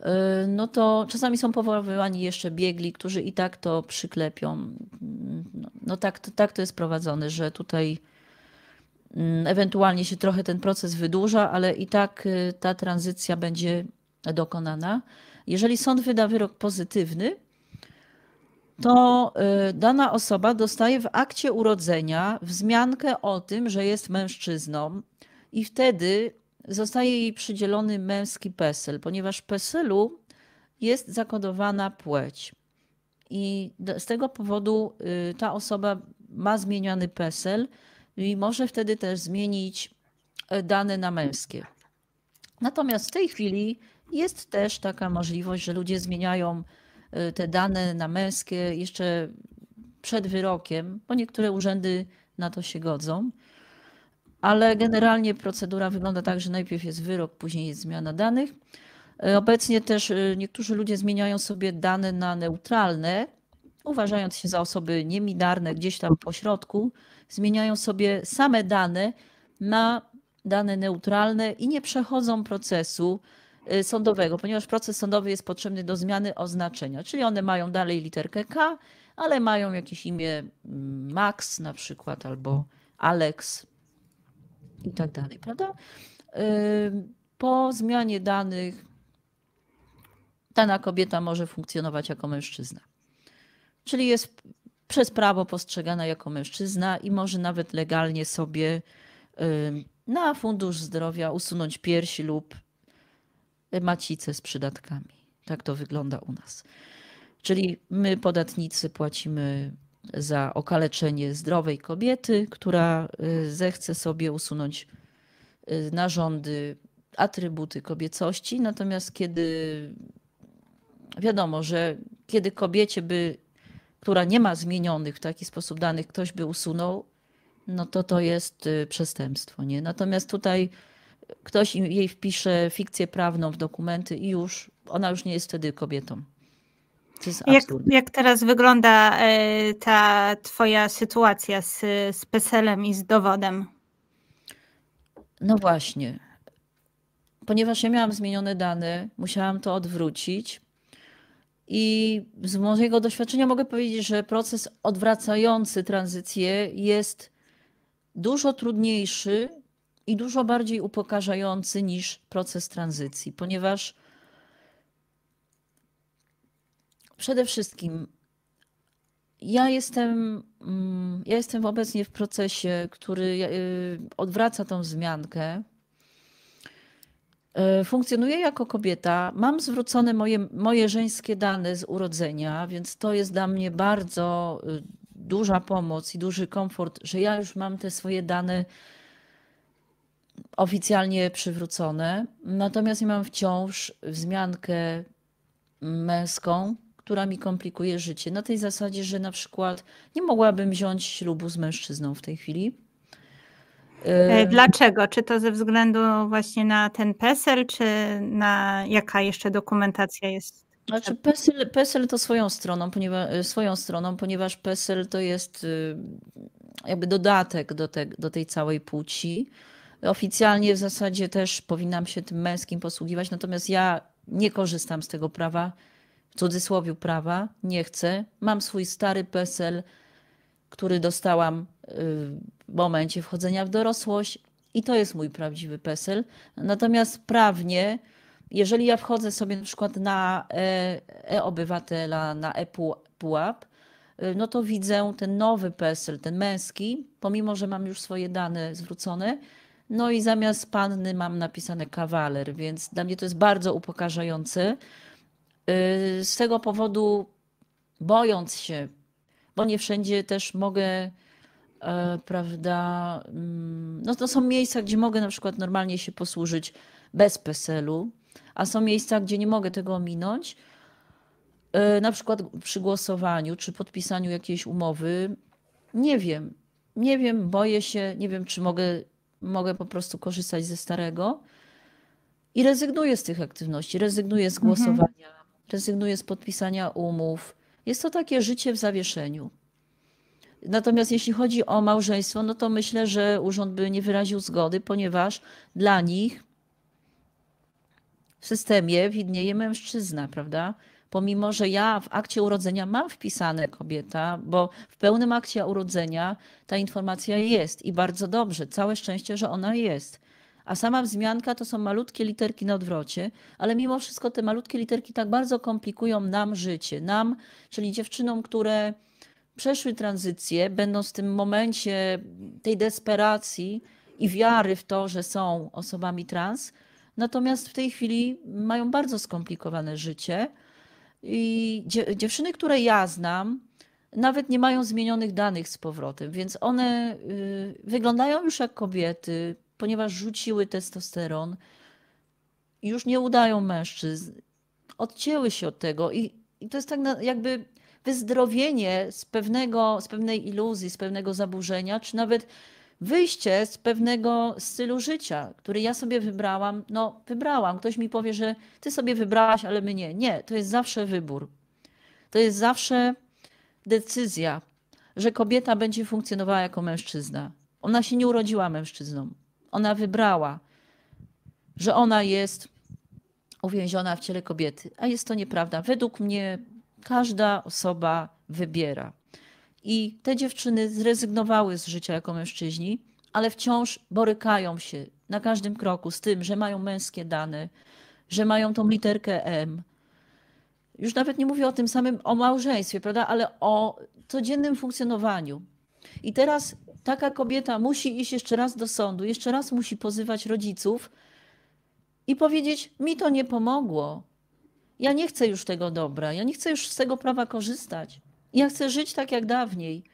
Y, no to czasami są powoływani jeszcze biegli, którzy i tak to przyklepią. Mm, no, no tak, to, tak to jest prowadzone, że tutaj mm, ewentualnie się trochę ten proces wydłuża, ale i tak y, ta tranzycja będzie dokonana. Jeżeli sąd wyda wyrok pozytywny, to y, dana osoba dostaje w akcie urodzenia wzmiankę o tym, że jest mężczyzną, i wtedy zostaje jej przydzielony męski PESEL, ponieważ w PESELu jest zakodowana płeć. I z tego powodu y, ta osoba ma zmieniony PESEL i może wtedy też zmienić y, dane na męskie. Natomiast w tej chwili jest też taka możliwość, że ludzie zmieniają Y, te dane namerskie jeszcze przed wyrokiem, bo niektóre urzędy na to się godzą. Ale generalnie procedura wygląda tak, że najpierw jest wyrok, później jest zmiana danych. Y, obecnie też y, niektórzy ludzie zmieniają sobie dane na neutralne, uważając się za osoby nieminarne, gdzieś tam po środku, zmieniają sobie same dane na dane neutralne i nie przechodzą procesu Y, sądowego, ponieważ proces sądowy jest potrzebny do zmiany oznaczenia, czyli one mają dalej literkę K, ale mają jakieś imię mm, Max na przykład albo Alex i tak dalej, prawda? Po zmianie danych dana kobieta może funkcjonować jako mężczyzna. Czyli jest przez prawo postrzegana jako mężczyzna i może nawet legalnie sobie na fundusz zdrowia usunąć piersi lub macice z przydatkami. Tak to wygląda u nas. Czyli my, podatnicy, płacimy za okaleczenie zdrowej kobiety, która y, zechce sobie usunąć y, narządy, atrybuty kobiecości. Natomiast kiedy wiadomo, że kiedy kobiecie by, która nie ma zmienionych w taki sposób danych, ktoś by usunął, no to to jest y, przestępstwo. Nie? Natomiast tutaj ktoś jej wpisze fikcję prawną w dokumenty i już ona już nie jest wtedy kobietą. Jak, jak, teraz wygląda e, ta twoja sytuacja z, z PESEL-em i z dowodem? No właśnie. Ponieważ ja miałam zmienione dane, musiałam to odwrócić. I z mojego doświadczenia mogę powiedzieć, że proces odwracający tranzycję jest dużo trudniejszy i dużo bardziej upokarzający niż proces tranzycji, ponieważ przede wszystkim ja jestem, mm, ja jestem obecnie w procesie, który e, odwraca tą wzmiankę. E, funkcjonuję jako kobieta, mam zwrócone moje, moje żeńskie dane z urodzenia, więc to jest dla mnie bardzo e, duża pomoc i duży komfort, że ja już mam te swoje dane oficjalnie przywrócone, natomiast ja mam wciąż wzmiankę męską, która mi komplikuje życie. Na tej zasadzie, że na przykład nie mogłabym wziąć ślubu z mężczyzną w tej chwili. E, dlaczego? Czy to ze względu właśnie na ten PESEL, czy na jaka jeszcze dokumentacja jest? Znaczy PESEL, PESEL to swoją stroną, ponieważ, e, swoją stroną, ponieważ PESEL to jest y, jakby dodatek do, te, do tej całej płci. Oficjalnie w zasadzie też powinnam się tym męskim posługiwać, natomiast ja nie korzystam z tego prawa, w cudzysłowie prawa, nie chcę. Mam swój stary PESEL, który dostałam y, w momencie wchodzenia w dorosłość i to jest mój prawdziwy PESEL. Natomiast prawnie, jeżeli ja wchodzę sobie na przykład na e, e-obywatela, na e-pułap, y, no to widzę ten nowy PESEL, ten męski, pomimo, że mam już swoje dane zwrócone, no i zamiast panny mam napisane kawaler, więc dla mnie to jest bardzo upokarzające. Y, z tego powodu, bojąc się, bo nie wszędzie też mogę, e, prawda, mm, no to są miejsca, gdzie mogę na przykład normalnie się posłużyć bez PESEL-u, a są miejsca, gdzie nie mogę tego ominąć. E, na przykład przy głosowaniu czy podpisaniu jakiejś umowy, nie wiem, nie wiem, boję się, nie wiem, czy mogę mogę po prostu korzystać ze starego i rezygnuję z tych aktywności, rezygnuję z mhm. głosowania, mhm. rezygnuję z podpisania umów. Jest to takie życie w zawieszeniu. Natomiast jeśli chodzi o małżeństwo, no to myślę, że urząd by nie wyraził zgody, ponieważ dla nich w systemie widnieje mężczyzna, prawda? pomimo że ja w akcie urodzenia mam wpisane kobieta, bo w pełnym akcie urodzenia ta informacja jest i bardzo dobrze, całe szczęście, że ona jest. A sama wzmianka to są malutkie literki na odwrocie, ale mimo wszystko te malutkie literki tak bardzo komplikują nam życie, nam, czyli dziewczynom, które przeszły tranzycję, będą w tym momencie tej desperacji i wiary w to, że są osobami trans, natomiast w tej chwili mają bardzo skomplikowane życie i dziewczyny, które ja znam, nawet nie mają zmienionych danych z powrotem, więc one y, wyglądają już jak kobiety, ponieważ rzuciły testosteron, już nie udają mężczyzn, odcięły się od tego i, i to jest tak jakby wyzdrowienie z, pewnego, z pewnej iluzji, z pewnego zaburzenia, czy nawet wyjście z pewnego stylu życia, który ja sobie wybrałam. No, wybrałam. Ktoś mi powie, że ty sobie wybrałaś, ale my nie. Nie, to jest zawsze wybór. To jest zawsze decyzja, że kobieta będzie funkcjonowała jako mężczyzna. Ona się nie urodziła mężczyzną. Ona wybrała, że ona jest uwięziona w ciele kobiety, a jest to nieprawda. Według mnie każda osoba wybiera. I te dziewczyny zrezygnowały z życia jako mężczyźni, ale wciąż borykają się na każdym kroku z tym, że mają męskie dane, że mają tą literkę M. Już nawet nie mówię o tym samym, o małżeństwie, prawda, ale o codziennym funkcjonowaniu. I teraz taka kobieta musi iść jeszcze raz do sądu, jeszcze raz musi pozywać rodziców i powiedzieć: Mi to nie pomogło. Ja nie chcę już tego dobra, ja nie chcę już z tego prawa korzystać. Ja chcę żyć tak jak dawniej.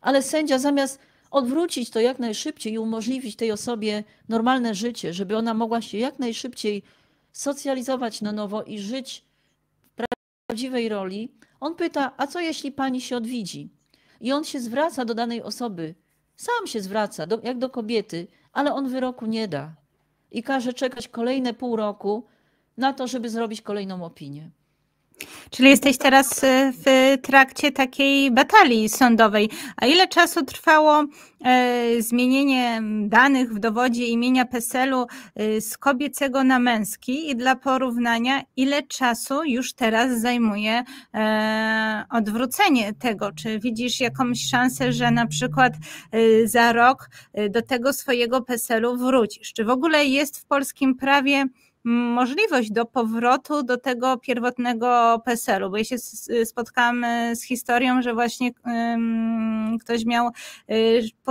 Ale sędzia zamiast odwrócić to jak najszybciej i umożliwić tej osobie normalne życie, żeby ona mogła się jak najszybciej socjalizować na nowo i żyć w prawdziwej roli, on pyta: A co jeśli pani się odwidzi? I on się zwraca do danej osoby. Sam się zwraca, do, jak do kobiety, ale on wyroku nie da. I każe czekać kolejne pół roku na to, żeby zrobić kolejną opinię. Czyli jesteś teraz y, w trakcie takiej batalii sądowej. A ile czasu trwało y, zmienienie danych w dowodzie imienia PESEL-u y, z kobiecego na męski? I dla porównania, ile czasu już teraz zajmuje odwrócenie tego? Czy widzisz jakąś szansę, że na przykład za rok do tego swojego PESEL-u wrócisz? Czy w ogóle jest w polskim prawie możliwość do powrotu do tego pierwotnego PESEL-u, bo ja się spotkałam e, z historią, że właśnie ktoś miał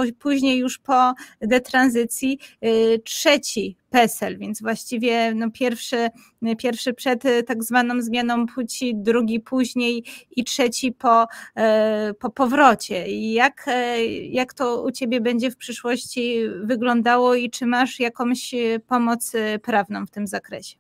e, później już po detranzycji e, trzeci PESEL, więc właściwie no pierwszy, pierwszy przed e, tak zwaną zmianą płci, drugi później i trzeci po, e, po powrocie. Jak, e, jak to u Ciebie będzie w przyszłości wyglądało i czy masz jakąś pomoc prawną w tym zakresie?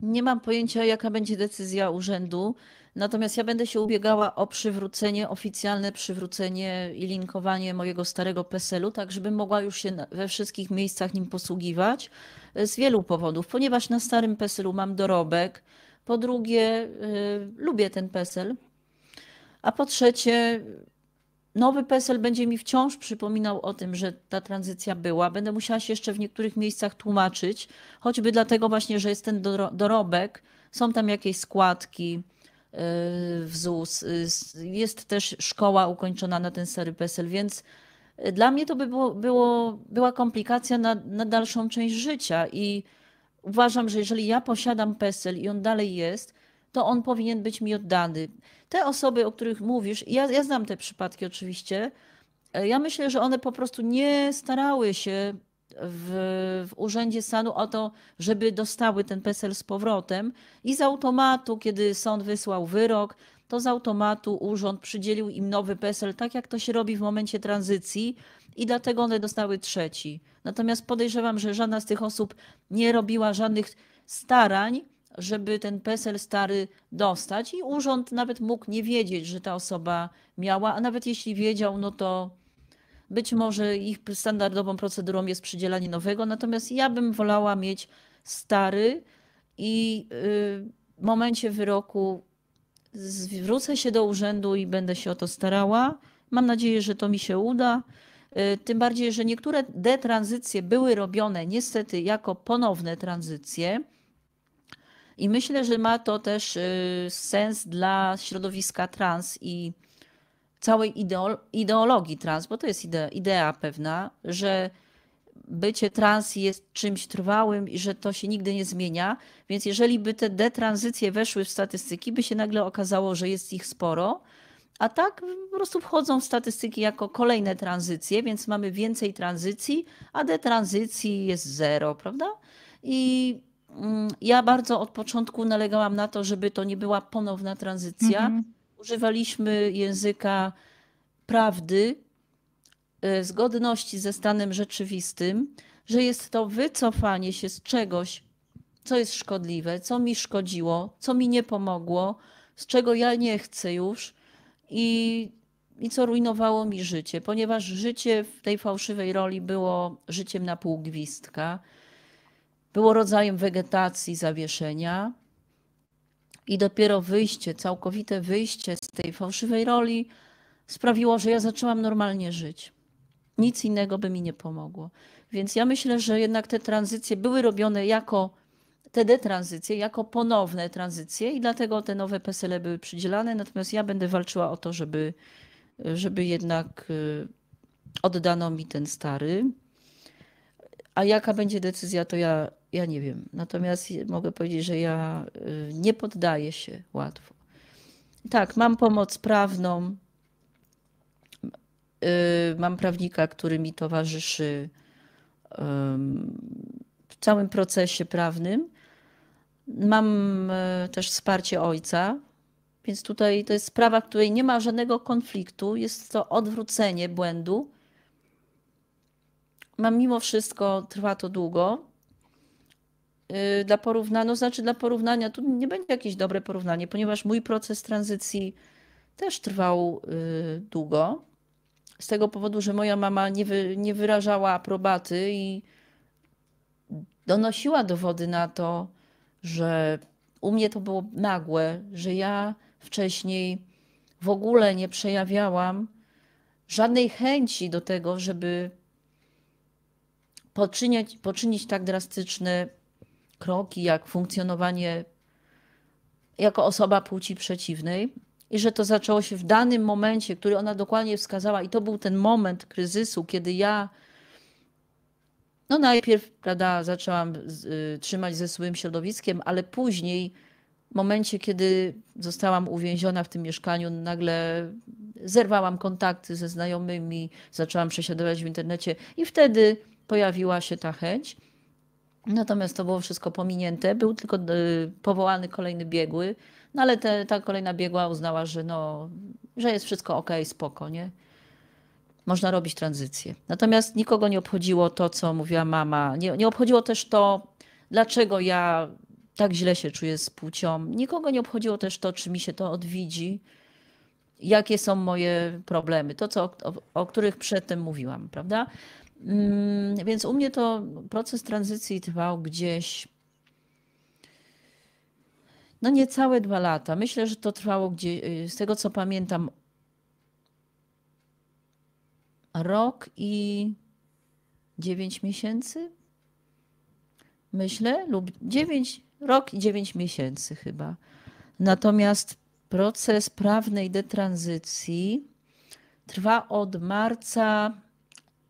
Nie mam pojęcia, jaka będzie decyzja urzędu. Natomiast ja będę się ubiegała o przywrócenie, oficjalne przywrócenie i linkowanie mojego starego PESEL-u, tak żebym mogła już się we wszystkich miejscach nim posługiwać e, z wielu powodów, ponieważ na starym PESEL-u mam dorobek, po drugie yy, lubię ten PESEL, a po trzecie nowy PESEL będzie mi wciąż przypominał o tym, że ta tranzycja była. Będę musiała się jeszcze w niektórych miejscach tłumaczyć, choćby dlatego właśnie, że jest ten dorobek, są tam jakieś składki, w ZUS. Jest też szkoła ukończona na ten stary PESEL, więc y, dla mnie to by było, było była komplikacja na, na dalszą część życia i uważam, że jeżeli ja posiadam PESEL i on dalej jest, to on powinien być mi oddany. Te osoby, o których mówisz, ja, ja znam te przypadki oczywiście, e, ja myślę, że one po prostu nie starały się w, w urzędzie stanu o to, żeby dostały ten PESEL z powrotem i z automatu, kiedy sąd wysłał wyrok, to z automatu urząd przydzielił im nowy PESEL, tak jak to się robi w momencie tranzycji i dlatego one dostały trzeci. Natomiast podejrzewam, że żadna z tych osób nie robiła żadnych starań, żeby ten PESEL stary dostać i urząd nawet mógł nie wiedzieć, że ta osoba miała, a nawet jeśli wiedział, no to być może ich standardową procedurą jest przydzielanie nowego, natomiast ja bym wolała mieć stary i y, w momencie wyroku zwrócę się do urzędu i będę się o to starała. Mam nadzieję, że to mi się uda. Y, tym bardziej, że niektóre detranzycje były robione niestety jako ponowne tranzycje. I myślę, że ma to też y, sens dla środowiska trans i całej ideologii trans, bo to jest ide idea pewna, że bycie trans jest czymś trwałym i że to się nigdy nie zmienia. Więc jeżeli by te detranzycje weszły w statystyki, by się nagle okazało, że jest ich sporo, a tak po prostu wchodzą w statystyki jako kolejne tranzycje, więc mamy więcej tranzycji, a detranzycji jest zero, prawda? I mm, ja bardzo od początku nalegałam na to, żeby to nie była ponowna tranzycja. Mhm używaliśmy języka prawdy, e, zgodności ze stanem rzeczywistym, że jest to wycofanie się z czegoś, co jest szkodliwe, co mi szkodziło, co mi nie pomogło, z czego ja nie chcę już i, i co rujnowało mi życie, ponieważ życie w tej fałszywej roli było życiem na pół gwizdka, było rodzajem wegetacji, zawieszenia i dopiero wyjście, całkowite wyjście z tej fałszywej roli sprawiło, że ja zaczęłam normalnie żyć. Nic innego by mi nie pomogło. Więc ja myślę, że jednak te tranzycje były robione jako te detranzycje, jako ponowne tranzycje i dlatego te nowe PESELE były przydzielane. Natomiast ja będę walczyła o to, żeby, żeby jednak y, oddano mi ten stary. A jaka będzie decyzja, to ja, ja nie wiem. Natomiast mogę powiedzieć, że ja y, nie poddaję się łatwo. Tak, mam pomoc prawną. Y, mam prawnika, który mi towarzyszy w całym procesie prawnym. Mam y, też wsparcie ojca, więc tutaj to jest sprawa, w której nie ma żadnego konfliktu. Jest to odwrócenie błędu mam mimo wszystko, trwa to długo. Y, dla porównania, no znaczy dla porównania, tu nie będzie jakieś dobre porównanie, ponieważ mój proces tranzycji też trwał y, długo. Z tego powodu, że moja mama nie, wy, nie wyrażała aprobaty i donosiła dowody na to, że u mnie to było nagłe, że ja wcześniej w ogóle nie przejawiałam żadnej chęci do tego, żeby poczynić, poczynić tak drastyczne kroki, jak funkcjonowanie jako osoba płci przeciwnej, i że to zaczęło się w danym momencie, który ona dokładnie wskazała, i to był ten moment kryzysu, kiedy ja. No, najpierw prawda, zaczęłam y, trzymać ze złym środowiskiem, ale później, w momencie, kiedy zostałam uwięziona w tym mieszkaniu, nagle zerwałam kontakty ze znajomymi, zaczęłam przesiadywać w internecie, i wtedy pojawiła się ta chęć. Natomiast to było wszystko pominięte. Był tylko y, powołany kolejny biegły, no ale te, ta kolejna biegła uznała, że, no, że jest wszystko ok, spoko, nie? Można robić tranzycję. Natomiast nikogo nie obchodziło to, co mówiła mama. Nie, nie obchodziło też to, dlaczego ja tak źle się czuję z płcią. Nikogo nie obchodziło też to, czy mi się to odwidzi, jakie są moje problemy, to, co, o, o których przedtem mówiłam, prawda? Mm, więc u mnie to proces tranzycji trwał gdzieś no niecałe dwa lata. Myślę, że to trwało gdzieś, y, z tego co pamiętam, rok i dziewięć miesięcy. Myślę, lub dziewięć rok i dziewięć miesięcy chyba. Natomiast proces prawnej detranzycji trwa od marca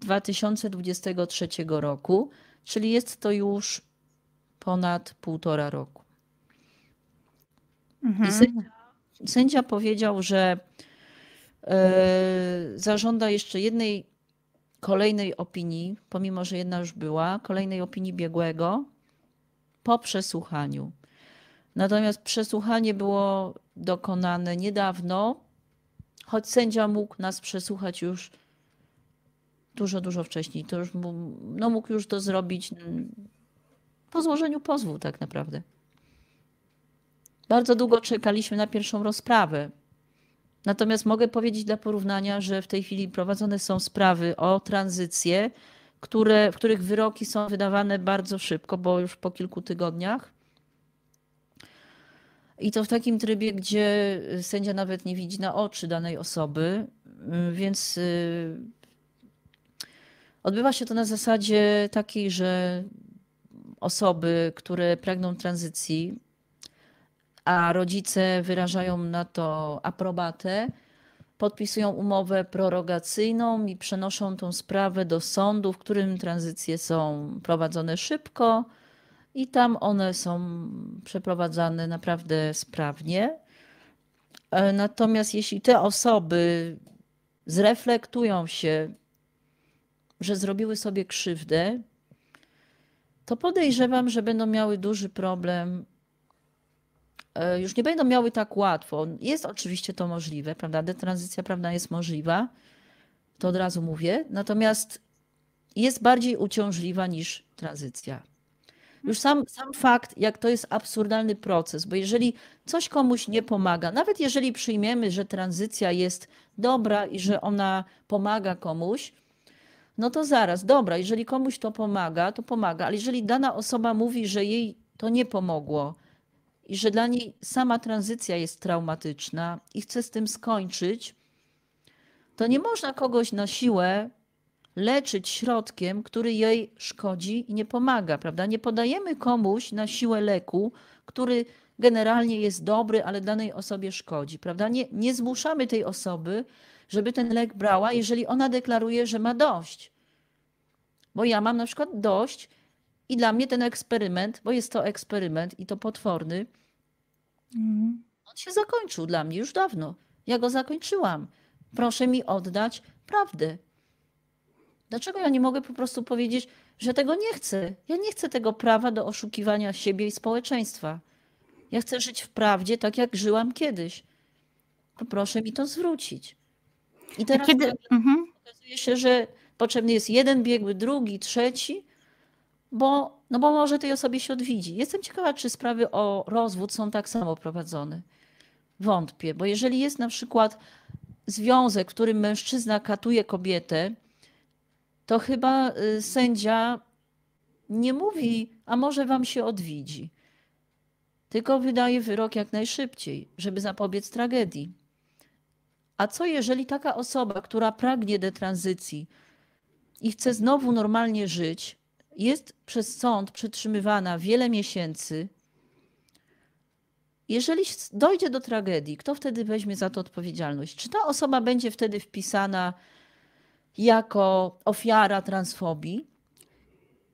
2023 roku, czyli jest to już ponad półtora roku. Mhm. Sędzia, sędzia, powiedział, że e, zażąda jeszcze jednej kolejnej opinii, pomimo że jedna już była, kolejnej opinii biegłego po przesłuchaniu. Natomiast przesłuchanie było dokonane niedawno, choć sędzia mógł nas przesłuchać już dużo, dużo wcześniej. To już no, mógł już to zrobić mm, po złożeniu pozwu tak naprawdę. Bardzo długo czekaliśmy na pierwszą rozprawę. Natomiast mogę powiedzieć dla porównania, że w tej chwili prowadzone są sprawy o tranzycję, które, w których wyroki są wydawane bardzo szybko, bo już po kilku tygodniach. I to w takim trybie, gdzie sędzia nawet nie widzi na oczy danej osoby, y, więc y, Odbywa się to na zasadzie takiej, że osoby, które pragną tranzycji, a rodzice wyrażają na to aprobatę, podpisują umowę prorogacyjną i przenoszą tą sprawę do sądu, w którym tranzycje są prowadzone szybko i tam one są przeprowadzane naprawdę sprawnie. E, natomiast jeśli te osoby zreflektują się że zrobiły sobie krzywdę, to podejrzewam, że będą miały duży problem. E, już nie będą miały tak łatwo. Jest oczywiście to możliwe, prawda? Detranzycja prawna jest możliwa, to od razu mówię. Natomiast jest bardziej uciążliwa niż tranzycja. Już sam, sam fakt, jak to jest absurdalny proces, bo jeżeli coś komuś nie pomaga, nawet jeżeli przyjmiemy, że tranzycja jest dobra i że ona pomaga komuś, no to zaraz, dobra, jeżeli komuś to pomaga, to pomaga, ale jeżeli dana osoba mówi, że jej to nie pomogło i że dla niej sama tranzycja jest traumatyczna i chce z tym skończyć, to nie można kogoś na siłę leczyć środkiem, który jej szkodzi i nie pomaga, prawda? Nie podajemy komuś na siłę leku, który generalnie jest dobry, ale danej osobie szkodzi, prawda? Nie, nie zmuszamy tej osoby żeby ten lek brała, jeżeli ona deklaruje, że ma dość. Bo ja mam na przykład dość i dla mnie ten eksperyment, bo jest to eksperyment i to potworny, mhm. on się zakończył dla mnie już dawno. Ja go zakończyłam. Proszę mi oddać prawdę. Dlaczego ja nie mogę po prostu powiedzieć, że tego nie chcę? Ja nie chcę tego prawa do oszukiwania siebie i społeczeństwa. Ja chcę żyć w prawdzie tak, jak żyłam kiedyś. Proszę mi to zwrócić. I teraz kiedy... Mhm. okazuje się, że potrzebny jest jeden biegły, drugi, trzeci, bo, no bo może tej osobie się odwidzi. Jestem ciekawa, czy sprawy o rozwód są tak samo prowadzone. Wątpię, bo jeżeli jest na przykład związek, w którym mężczyzna katuje kobietę, to chyba y, sędzia nie mówi, a może wam się odwidzi. Tylko wydaje wyrok jak najszybciej, żeby zapobiec tragedii. A co jeżeli taka osoba, która pragnie detranzycji i chce znowu normalnie żyć, jest przez sąd przetrzymywana wiele miesięcy? Jeżeli dojdzie do tragedii, kto wtedy weźmie za to odpowiedzialność? Czy ta osoba będzie wtedy wpisana jako ofiara transfobii?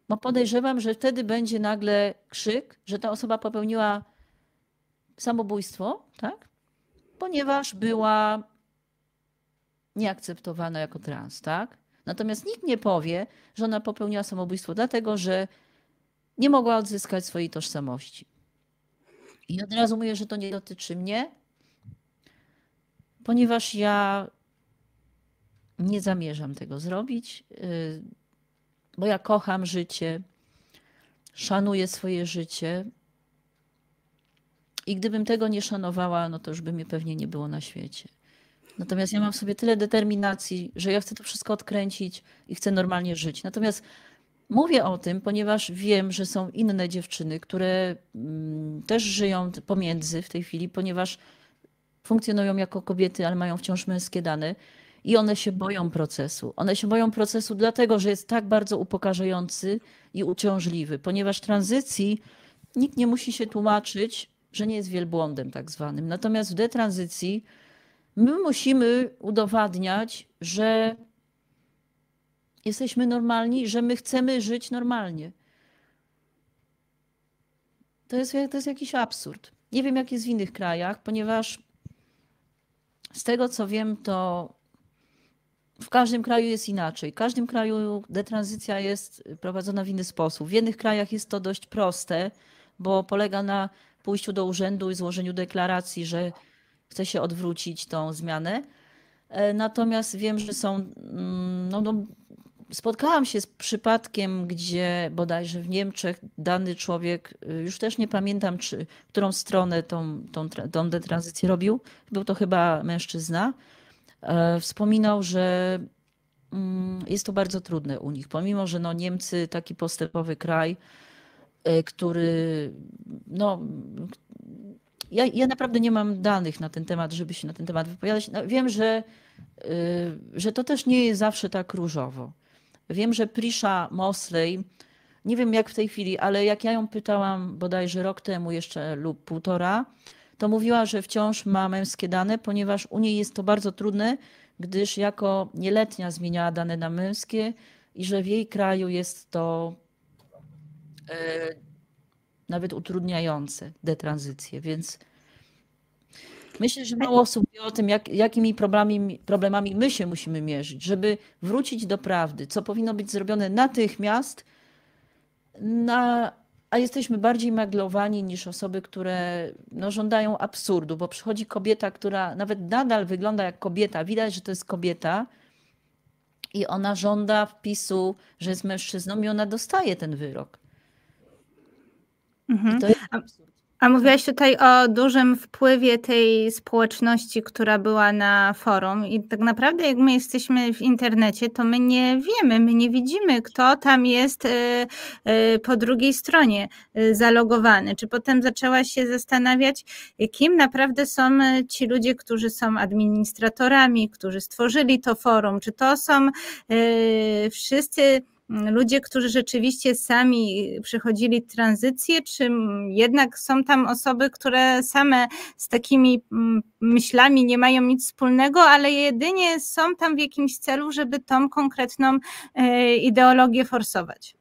Bo podejrzewam, że wtedy będzie nagle krzyk, że ta osoba popełniła samobójstwo, tak? Ponieważ była nieakceptowana jako trans, tak? Natomiast nikt nie powie, że ona popełniła samobójstwo dlatego, że nie mogła odzyskać swojej tożsamości. I od razu mówię, że to nie dotyczy mnie, ponieważ ja nie zamierzam tego zrobić, y, bo ja kocham życie, szanuję swoje życie. I gdybym tego nie szanowała, no to już by mnie pewnie nie było na świecie. Natomiast ja mam w sobie tyle determinacji, że ja chcę to wszystko odkręcić i chcę normalnie żyć. Natomiast mówię o tym, ponieważ wiem, że są inne dziewczyny, które mm, też żyją pomiędzy w tej chwili, ponieważ funkcjonują jako kobiety, ale mają wciąż męskie dane. I one się boją procesu. One się boją procesu dlatego, że jest tak bardzo upokarzający i uciążliwy, ponieważ tranzycji nikt nie musi się tłumaczyć, że nie jest wielbłądem tak zwanym. Natomiast w detranzycji My musimy udowadniać, że jesteśmy normalni, że my chcemy żyć normalnie. To jest, to jest jakiś absurd. Nie wiem, jak jest w innych krajach, ponieważ z tego co wiem, to w każdym kraju jest inaczej. W każdym kraju detranzycja jest prowadzona w inny sposób. W jednych krajach jest to dość proste, bo polega na pójściu do urzędu i złożeniu deklaracji, że chce się odwrócić tą zmianę. E, natomiast wiem, że są. Mm, no, no, spotkałam się z przypadkiem, gdzie bodajże w Niemczech dany człowiek, y, już też nie pamiętam, czy, którą stronę tą, tą, tą detranzycję robił, był to chyba mężczyzna, e, wspominał, że mm, jest to bardzo trudne u nich, pomimo że no Niemcy, taki postępowy kraj, e, który no, ja, ja naprawdę nie mam danych na ten temat, żeby się na ten temat wypowiadać. No, wiem, że, yy, że to też nie jest zawsze tak różowo. Wiem, że Prisza Mosley, nie wiem jak w tej chwili, ale jak ja ją pytałam bodajże rok temu jeszcze lub półtora, to mówiła, że wciąż ma męskie dane, ponieważ u niej jest to bardzo trudne, gdyż jako nieletnia zmieniała dane na męskie i że w jej kraju jest to. Yy, nawet utrudniające detranzycję, więc myślę, że mało osób wie o tym, jak, jakimi problemami, problemami my się musimy mierzyć, żeby wrócić do prawdy, co powinno być zrobione natychmiast, na, a jesteśmy bardziej maglowani niż osoby, które no, żądają absurdu, bo przychodzi kobieta, która nawet nadal wygląda jak kobieta, widać, że to jest kobieta, i ona żąda wpisu, że jest mężczyzną, i ona dostaje ten wyrok. Mhm. A, a mówiłaś tutaj o dużym wpływie tej społeczności, która była na forum i tak naprawdę jak my jesteśmy w internecie, to my nie wiemy, my nie widzimy, kto tam jest y, y, po drugiej stronie y, zalogowany. Czy potem zaczęłaś się zastanawiać, kim naprawdę są ci ludzie, którzy są administratorami, którzy stworzyli to forum, czy to są wszyscy ludzie, którzy rzeczywiście sami przechodzili tranzycję, czy jednak są tam osoby, które same z takimi myślami nie mają nic wspólnego, ale jedynie są tam w jakimś celu, żeby tą konkretną e, ideologię forsować?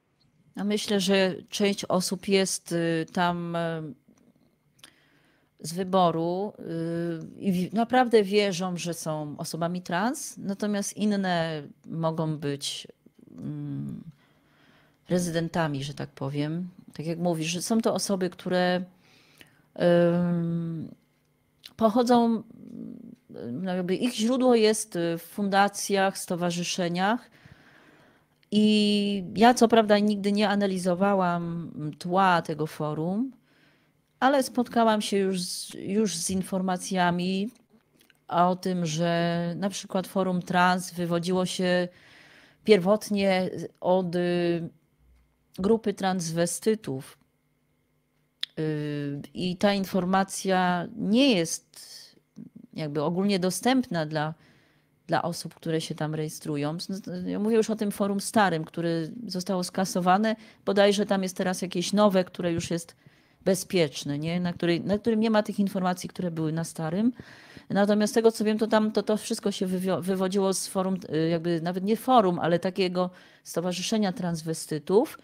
No, myślę, że część osób jest y, tam e, z wyboru y, i naprawdę wierzą, że są osobami trans, natomiast inne mogą być Mm, rezydentami, że tak powiem. Tak jak mówisz, że są to osoby, które pochodzą, no jakby ich źródło jest w fundacjach, stowarzyszeniach. I ja co prawda nigdy nie analizowałam tła tego forum, ale spotkałam się już z, już z informacjami o tym, że na przykład forum trans wywodziło się pierwotnie od y, grupy transwestytów. Y, I ta informacja nie jest jakby ogólnie dostępna dla, dla osób, które się tam rejestrują. Ja mówię już o tym forum starym, które zostało skasowane. Bodajże tam jest teraz jakieś nowe, które już jest bezpieczne, nie? Na, której, na którym nie ma tych informacji, które były na starym. Natomiast z tego co wiem, to tam to, to wszystko się wywodziło z forum, y, jakby nawet nie forum, ale takiego stowarzyszenia transwestytów.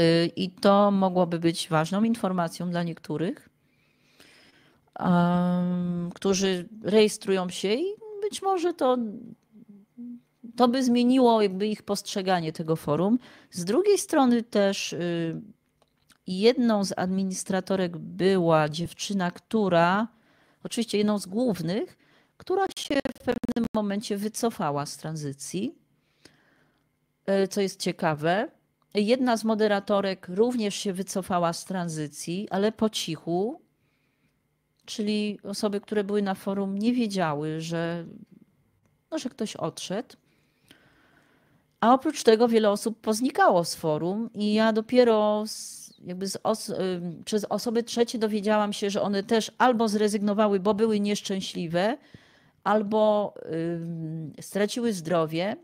Y, I to mogłoby być ważną informacją dla niektórych, um, którzy rejestrują się i być może to, to by zmieniło jakby ich postrzeganie tego forum. Z drugiej strony też y, jedną z administratorek była dziewczyna, która oczywiście jedną z głównych, która się w pewnym momencie wycofała z tranzycji. E, co jest ciekawe, jedna z moderatorek również się wycofała z tranzycji, ale po cichu, czyli osoby, które były na forum, nie wiedziały, że, no, że ktoś odszedł. A oprócz tego wiele osób poznikało z forum, i ja dopiero z jakby os y, przez osoby trzecie dowiedziałam się, że one też albo zrezygnowały, bo były nieszczęśliwe, albo yy, straciły zdrowie.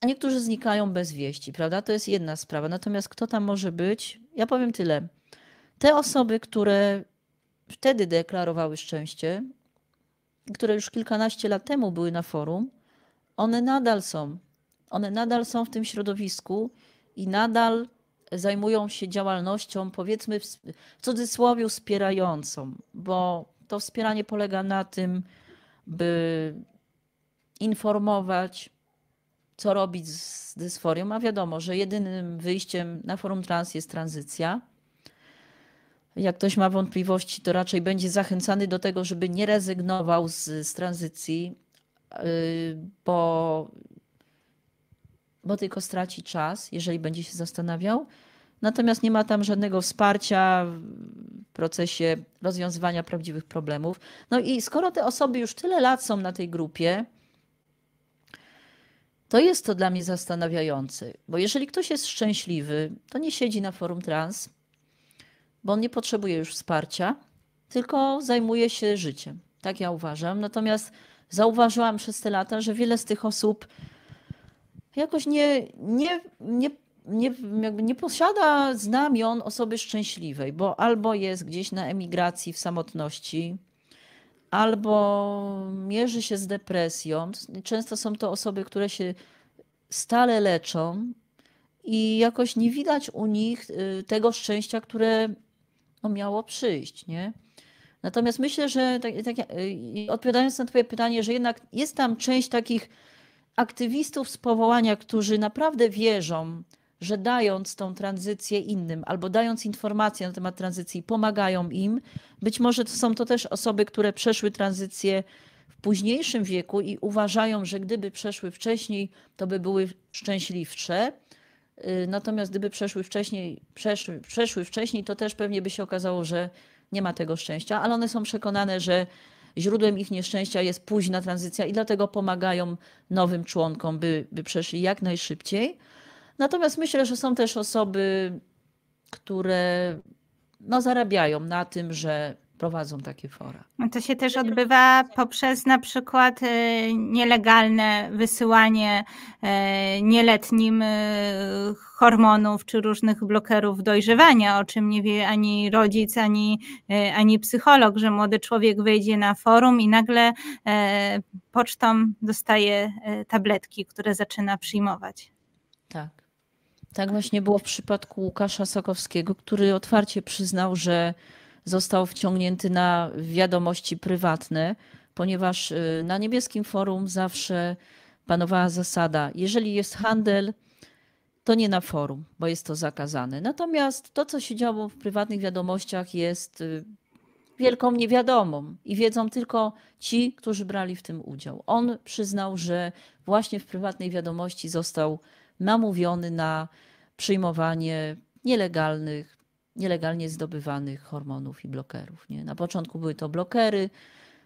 A niektórzy znikają bez wieści, prawda? To jest jedna sprawa. Natomiast kto tam może być? Ja powiem tyle. Te osoby, które wtedy deklarowały szczęście, które już kilkanaście lat temu były na forum, one nadal są. One nadal są w tym środowisku i nadal zajmują się działalnością, powiedzmy w cudzysłowie, wspierającą, bo to wspieranie polega na tym, by informować, co robić z dysforią, a wiadomo, że jedynym wyjściem na forum trans jest tranzycja. Jak ktoś ma wątpliwości, to raczej będzie zachęcany do tego, żeby nie rezygnował z, z tranzycji, y, bo bo tylko straci czas, jeżeli będzie się zastanawiał. Natomiast nie ma tam żadnego wsparcia w procesie rozwiązywania prawdziwych problemów. No i skoro te osoby już tyle lat są na tej grupie, to jest to dla mnie zastanawiające, bo jeżeli ktoś jest szczęśliwy, to nie siedzi na forum trans, bo on nie potrzebuje już wsparcia, tylko zajmuje się życiem. Tak ja uważam. Natomiast zauważyłam przez te lata, że wiele z tych osób jakoś nie, nie, nie, nie, nie posiada znamion osoby szczęśliwej, bo albo jest gdzieś na emigracji, w samotności, albo mierzy się z depresją. Często są to osoby, które się stale leczą i jakoś nie widać u nich y, tego szczęścia, które no, miało przyjść, nie? Natomiast myślę, że tak, tak, y, odpowiadając na Twoje pytanie, że jednak jest tam część takich aktywistów z powołania, którzy naprawdę wierzą, że dając tą tranzycję innym albo dając informacje na temat tranzycji, pomagają im. Być może to są to też osoby, które przeszły tranzycję w późniejszym wieku i uważają, że gdyby przeszły wcześniej, to by były szczęśliwsze. Y, natomiast gdyby przeszły wcześniej, przeszły, przeszły wcześniej, to też pewnie by się okazało, że nie ma tego szczęścia, ale one są przekonane, że źródłem ich nieszczęścia jest późna tranzycja i dlatego pomagają nowym członkom, by, by przeszli jak najszybciej. Natomiast myślę, że są też osoby, które no, zarabiają na tym, że prowadzą takie fora. No to się też odbywa poprzez na przykład y, nielegalne wysyłanie y, nieletnim y, hormonów czy różnych blokerów dojrzewania, o czym nie wie ani rodzic, ani, ani psycholog, że młody człowiek wyjdzie na forum i nagle pocztą dostaje tabletki, które zaczyna przyjmować. Tak. Tak właśnie było w przypadku Łukasza Sokowskiego, który otwarcie przyznał, że został wciągnięty na wiadomości prywatne, ponieważ y, na niebieskim forum zawsze panowała zasada, jeżeli jest handel, to nie na forum, bo jest to zakazane. Natomiast to, co się działo w prywatnych wiadomościach, jest y, wielką niewiadomą i wiedzą tylko ci, którzy brali w tym udział. On przyznał, że właśnie w prywatnej wiadomości został namówiony na przyjmowanie nielegalnych, nielegalnie zdobywanych hormonów i blokerów. Nie? Na początku były to blokery,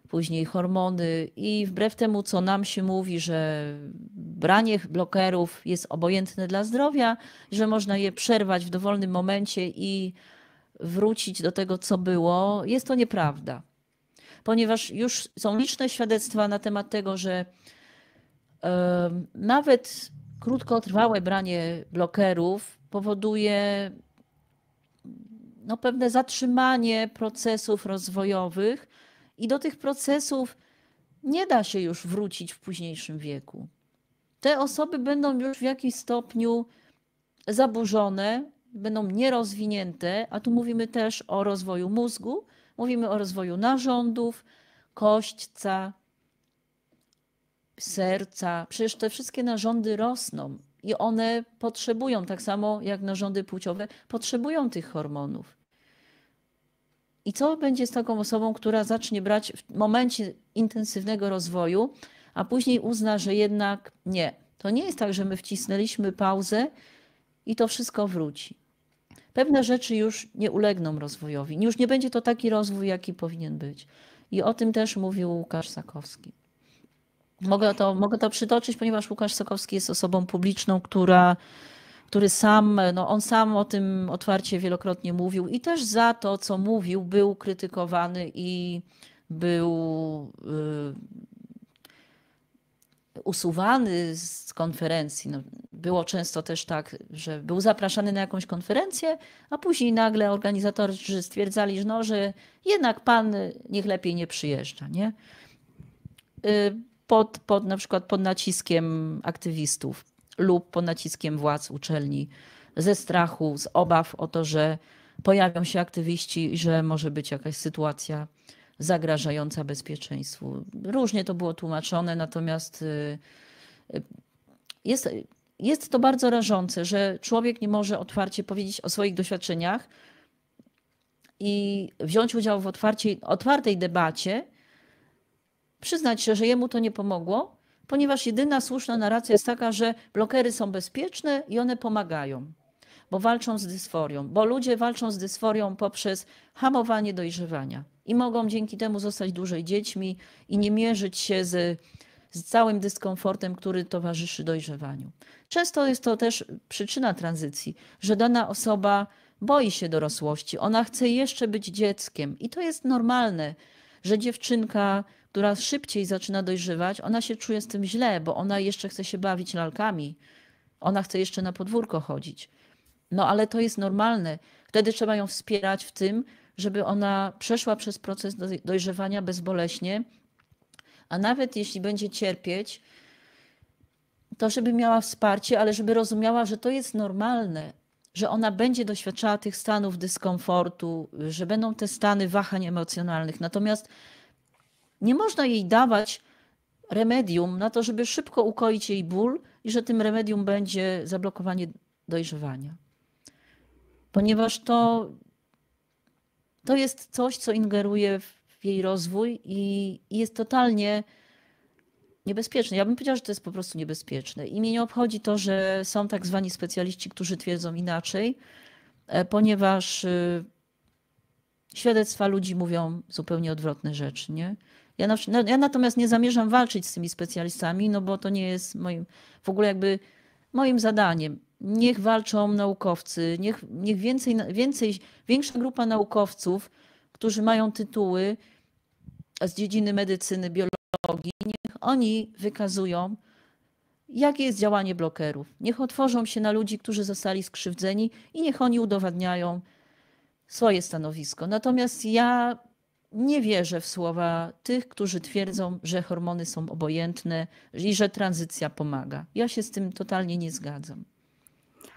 później hormony i wbrew temu, co nam się mówi, że branie blokerów jest obojętne dla zdrowia, że można je przerwać w dowolnym momencie i wrócić do tego, co było, jest to nieprawda. Ponieważ już są liczne świadectwa na temat tego, że yy, nawet krótkotrwałe branie blokerów powoduje no, pewne zatrzymanie procesów rozwojowych i do tych procesów nie da się już wrócić w późniejszym wieku. Te osoby będą już w jakimś stopniu zaburzone, będą nierozwinięte, a tu mówimy też o rozwoju mózgu, mówimy o rozwoju narządów, kośćca, serca. Przecież te wszystkie narządy rosną i one potrzebują, tak samo jak narządy płciowe, potrzebują tych hormonów. I co będzie z taką osobą, która zacznie brać w momencie intensywnego rozwoju, a później uzna, że jednak nie. To nie jest tak, że my wcisnęliśmy pauzę i to wszystko wróci. Pewne rzeczy już nie ulegną rozwojowi. Już nie będzie to taki rozwój, jaki powinien być. I o tym też mówił Łukasz Sakowski. Mogę to, mogę to przytoczyć, ponieważ Łukasz Sakowski jest osobą publiczną, która który sam, no on sam o tym otwarcie wielokrotnie mówił i też za to, co mówił, był krytykowany i był y, usuwany z konferencji. No, było często też tak, że był zapraszany na jakąś konferencję, a później nagle organizatorzy stwierdzali, że, no, że jednak pan niech lepiej nie przyjeżdża. Nie? Y, pod, pod na przykład pod naciskiem aktywistów lub pod naciskiem władz uczelni, ze strachu, z obaw o to, że pojawią się aktywiści i że może być jakaś sytuacja zagrażająca bezpieczeństwu. Różnie to było tłumaczone, natomiast y, y, jest, jest to bardzo rażące, że człowiek nie może otwarcie powiedzieć o swoich doświadczeniach i wziąć udział w otwarcie, otwartej debacie, przyznać się, że jemu to nie pomogło, ponieważ jedyna słuszna narracja jest taka, że blokery są bezpieczne i one pomagają, bo walczą z dysforią, bo ludzie walczą z dysforią poprzez hamowanie dojrzewania i mogą dzięki temu zostać dłużej dziećmi i nie mierzyć się z, z całym dyskomfortem, który towarzyszy dojrzewaniu. Często jest to też przyczyna tranzycji, że dana osoba boi się dorosłości, ona chce jeszcze być dzieckiem i to jest normalne, że dziewczynka która szybciej zaczyna dojrzewać, ona się czuje z tym źle, bo ona jeszcze chce się bawić lalkami, ona chce jeszcze na podwórko chodzić. No ale to jest normalne. Wtedy trzeba ją wspierać w tym, żeby ona przeszła przez proces dojrzewania bezboleśnie, a nawet jeśli będzie cierpieć, to żeby miała wsparcie, ale żeby rozumiała, że to jest normalne, że ona będzie doświadczała tych stanów dyskomfortu, że będą te stany wahań emocjonalnych. Natomiast nie można jej dawać remedium na to, żeby szybko ukoić jej ból i że tym remedium będzie zablokowanie dojrzewania. Ponieważ to, to jest coś, co ingeruje w jej rozwój i, i jest totalnie niebezpieczne. Ja bym powiedziała, że to jest po prostu niebezpieczne. I mnie nie obchodzi to, że są tak zwani specjaliści, którzy twierdzą inaczej, e, ponieważ y, świadectwa ludzi mówią zupełnie odwrotne rzeczy. Nie? Ja, na, no, ja natomiast nie zamierzam walczyć z tymi specjalistami, no bo to nie jest moim, w ogóle jakby moim zadaniem. Niech walczą naukowcy, niech, niech więcej, więcej, większa grupa naukowców, którzy mają tytuły z dziedziny medycyny, biologii, niech oni wykazują, jakie jest działanie blokerów. Niech otworzą się na ludzi, którzy zostali skrzywdzeni i niech oni udowadniają swoje stanowisko. Natomiast ja nie wierzę w słowa tych, którzy twierdzą, że hormony są obojętne i że tranzycja pomaga. Ja się z tym totalnie nie zgadzam.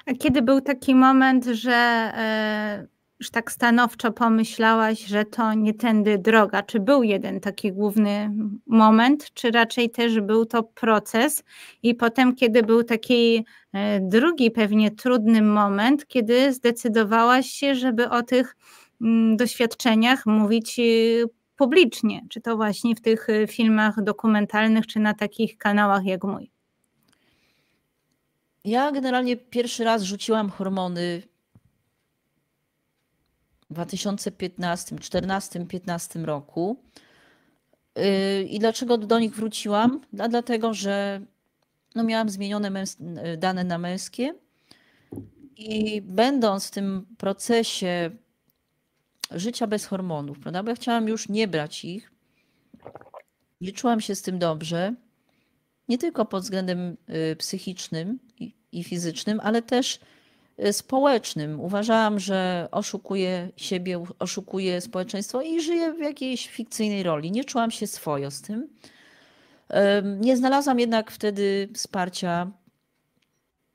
A kiedy był taki moment, że e, już tak stanowczo pomyślałaś, że to nie tędy droga? Czy był jeden taki główny moment, czy raczej też był to proces? I potem, kiedy był taki e, drugi, pewnie trudny moment, kiedy zdecydowałaś się, żeby o tych Mm, doświadczeniach mówić y, publicznie, czy to właśnie w tych y, filmach dokumentalnych, czy na takich kanałach jak mój? Ja generalnie pierwszy raz rzuciłam hormony w 2015, 14, 15 roku. Y, I dlaczego do nich wróciłam? Dla, dlatego, że no miałam zmienione dane na męskie i będąc w tym procesie życia bez hormonów, prawda? Bo ja chciałam już nie brać ich. Nie czułam się z tym dobrze. Nie tylko pod względem y, psychicznym i, fizycznym, ale też y, społecznym. Uważałam, że oszukuję siebie, oszukuję społeczeństwo i żyję w jakiejś fikcyjnej roli. Nie czułam się swojo z tym. Nie znalazłam jednak wtedy wsparcia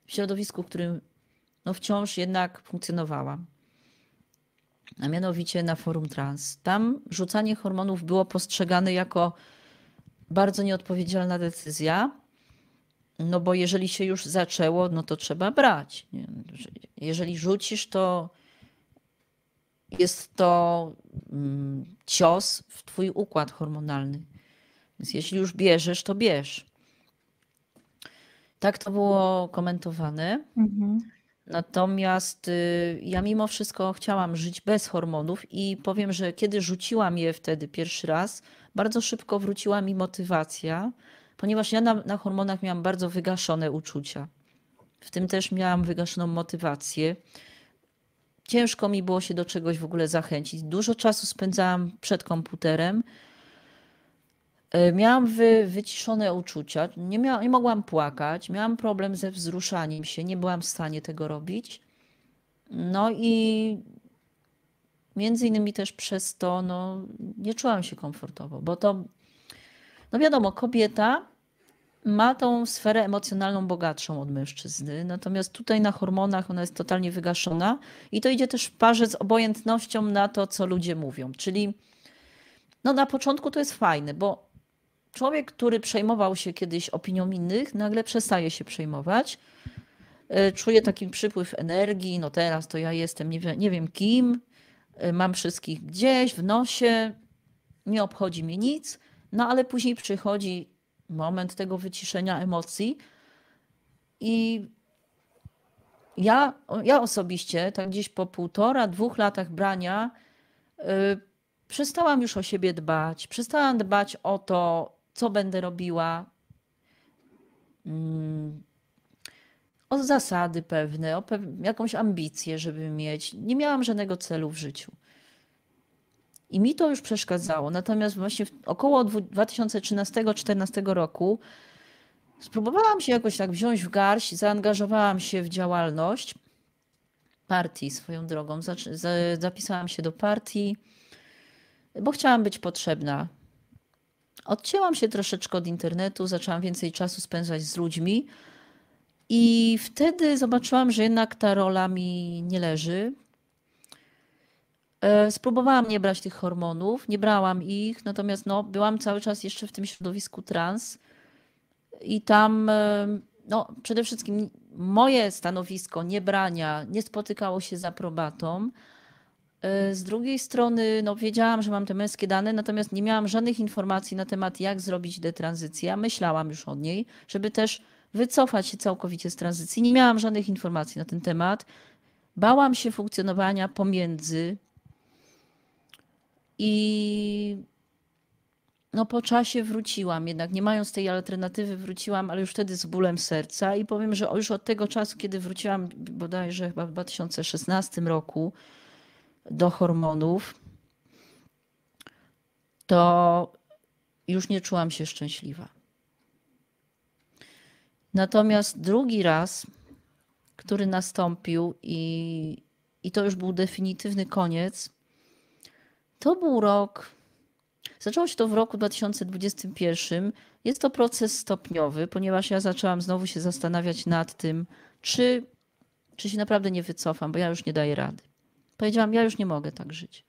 w środowisku, w którym no wciąż jednak funkcjonowałam a mianowicie na forum trans. Tam rzucanie hormonów było postrzegane jako bardzo nieodpowiedzialna decyzja, no bo jeżeli się już zaczęło, no to trzeba brać. Jeżeli rzucisz, to jest to mm, cios w twój układ hormonalny. Więc jeśli już bierzesz, to bierz. Tak to było komentowane. Mhm. Natomiast y, ja mimo wszystko chciałam żyć bez hormonów i powiem, że kiedy rzuciłam je wtedy pierwszy raz, bardzo szybko wróciła mi motywacja, ponieważ ja na, na hormonach miałam bardzo wygaszone uczucia. W tym też miałam wygaszoną motywację. Ciężko mi było się do czegoś w ogóle zachęcić. Dużo czasu spędzałam przed komputerem, E, miałam wy, wyciszone uczucia, nie, miał, nie mogłam płakać, miałam problem ze wzruszaniem się, nie byłam w stanie tego robić. No i między innymi też przez to no, nie czułam się komfortowo, bo to, no wiadomo, kobieta ma tą sferę emocjonalną bogatszą od mężczyzny, natomiast tutaj na hormonach ona jest totalnie wygaszona i to idzie też w parze z obojętnością na to, co ludzie mówią. Czyli no, na początku to jest fajne, bo człowiek, który przejmował się kiedyś opinią innych, nagle przestaje się przejmować. E, Czuje taki przypływ energii, no teraz to ja jestem nie wiem, nie wiem kim, e, mam wszystkich gdzieś w nosie, nie obchodzi mnie nic, no ale później przychodzi moment tego wyciszenia emocji i ja, ja osobiście, tak gdzieś po półtora, dwóch latach brania, yy, przestałam już o siebie dbać, przestałam dbać o to, co będę robiła. Mm, o zasady pewne, o jakąś ambicję, żeby mieć. Nie miałam żadnego celu w życiu. I mi to już przeszkadzało. Natomiast właśnie około 2013-2014 roku spróbowałam się jakoś tak wziąć w garść, zaangażowałam się w działalność partii swoją drogą. Zapisałam się do partii, bo chciałam być potrzebna odcięłam się troszeczkę od internetu, zaczęłam więcej czasu spędzać z ludźmi. I wtedy zobaczyłam, że jednak ta rola mi nie leży. E, spróbowałam nie brać tych hormonów, nie brałam ich, natomiast no, byłam cały czas jeszcze w tym środowisku trans i tam e, no, przede wszystkim moje stanowisko niebrania nie spotykało się z aprobatą. E, z drugiej strony, no wiedziałam, że mam te męskie dane, natomiast nie miałam żadnych informacji na temat, jak zrobić detranzycję. myślałam już o niej, żeby też wycofać się całkowicie z tranzycji. Nie miałam żadnych informacji na ten temat. Bałam się funkcjonowania pomiędzy i no po czasie wróciłam, jednak nie mając tej alternatywy wróciłam, ale już wtedy z bólem serca i powiem, że już od tego czasu, kiedy wróciłam bodajże chyba w 2016 roku, do hormonów, to już nie czułam się szczęśliwa. Natomiast drugi raz, który nastąpił, i, i to już był definitywny koniec, to był rok. Zaczęło się to w roku 2021. Jest to proces stopniowy, ponieważ ja zaczęłam znowu się zastanawiać nad tym, czy, czy się naprawdę nie wycofam, bo ja już nie daję rady. Powiedziałam, ja już nie mogę tak żyć.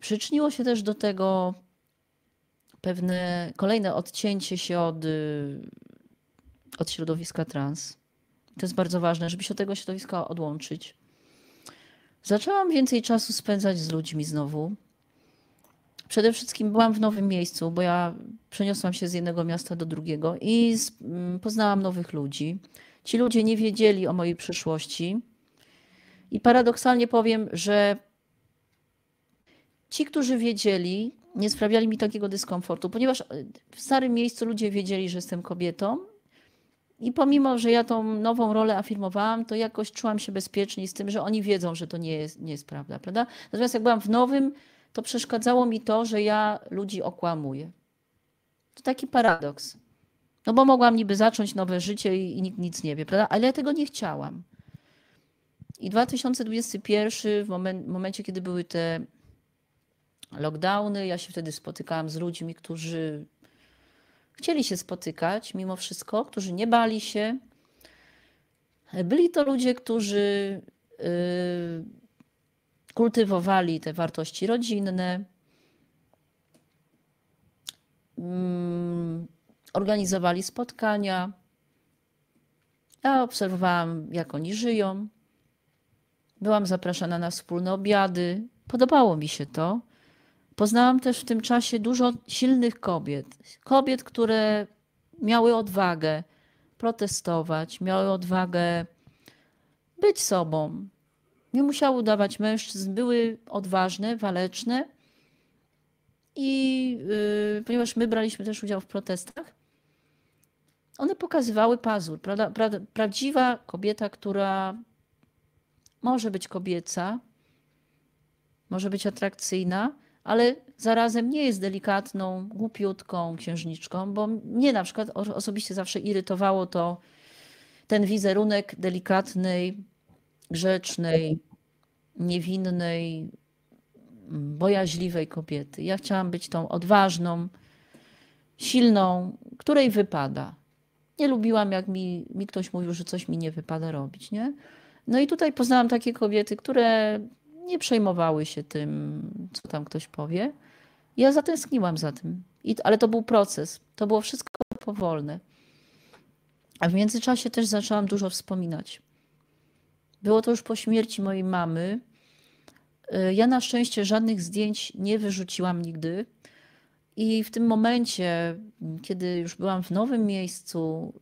Przyczyniło się też do tego pewne kolejne odcięcie się od, y, od środowiska trans. To jest bardzo ważne, żeby się od tego środowiska odłączyć. Zaczęłam więcej czasu spędzać z ludźmi znowu. Przede wszystkim byłam w nowym miejscu, bo ja przeniosłam się z jednego miasta do drugiego i mm, poznałam nowych ludzi. Ci ludzie nie wiedzieli o mojej przyszłości i paradoksalnie powiem, że ci, którzy wiedzieli, nie sprawiali mi takiego dyskomfortu, ponieważ e, w starym miejscu ludzie wiedzieli, że jestem kobietą. I pomimo, że ja tą nową rolę afirmowałam, to jakoś czułam się bezpiecznie z tym, że oni wiedzą, że to nie jest, nie jest prawda, prawda? Natomiast jak byłam w nowym, to przeszkadzało mi to, że ja ludzi okłamuję. To taki paradoks. No bo mogłam niby zacząć nowe życie i, i nikt nic nie wie, prawda? Ale ja tego nie chciałam. I 2021, w momen momencie, kiedy były te lockdowny, ja się wtedy spotykałam z ludźmi, którzy chcieli się spotykać mimo wszystko, którzy nie bali się. Byli to ludzie, którzy yy, kultywowali te wartości rodzinne, mm, organizowali spotkania. Ja obserwowałam, jak oni żyją. Byłam zapraszana na wspólne obiady. Podobało mi się to. Poznałam też w tym czasie dużo silnych kobiet. Kobiet, które miały odwagę protestować, miały odwagę być sobą. Nie musiały udawać mężczyzn, były odważne, waleczne. I yy, ponieważ my braliśmy też udział w protestach, one pokazywały pazur. Prawda, pra, prawdziwa kobieta, która może być kobieca, może być atrakcyjna, ale zarazem nie jest delikatną, głupiutką księżniczką, bo mnie na przykład osobiście zawsze irytowało to ten wizerunek delikatnej, grzecznej, niewinnej, bojaźliwej kobiety. Ja chciałam być tą odważną, silną, której wypada. Nie lubiłam, jak mi, mi ktoś mówił, że coś mi nie wypada robić, nie? No i tutaj poznałam takie kobiety, które nie przejmowały się tym, co tam ktoś powie. Ja zatęskniłam za tym, I, ale to był proces. To było wszystko powolne. A w międzyczasie też zaczęłam dużo wspominać. Było to już po śmierci mojej mamy. Y, ja na szczęście żadnych zdjęć nie wyrzuciłam nigdy. I w tym momencie, kiedy już byłam w nowym miejscu,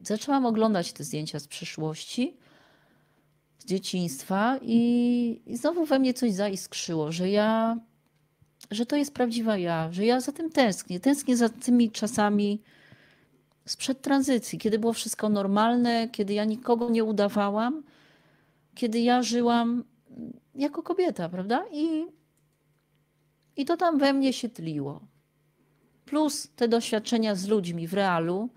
zaczęłam oglądać te zdjęcia z przeszłości, z dzieciństwa i, i znowu we mnie coś zaiskrzyło, że ja, że to jest prawdziwa ja, że ja za tym tęsknię. Tęsknię za tymi czasami sprzed tranzycji, kiedy było wszystko normalne, kiedy ja nikogo nie udawałam, kiedy ja żyłam jako kobieta, prawda? I, i to tam we mnie się tliło. Plus te doświadczenia z ludźmi w realu,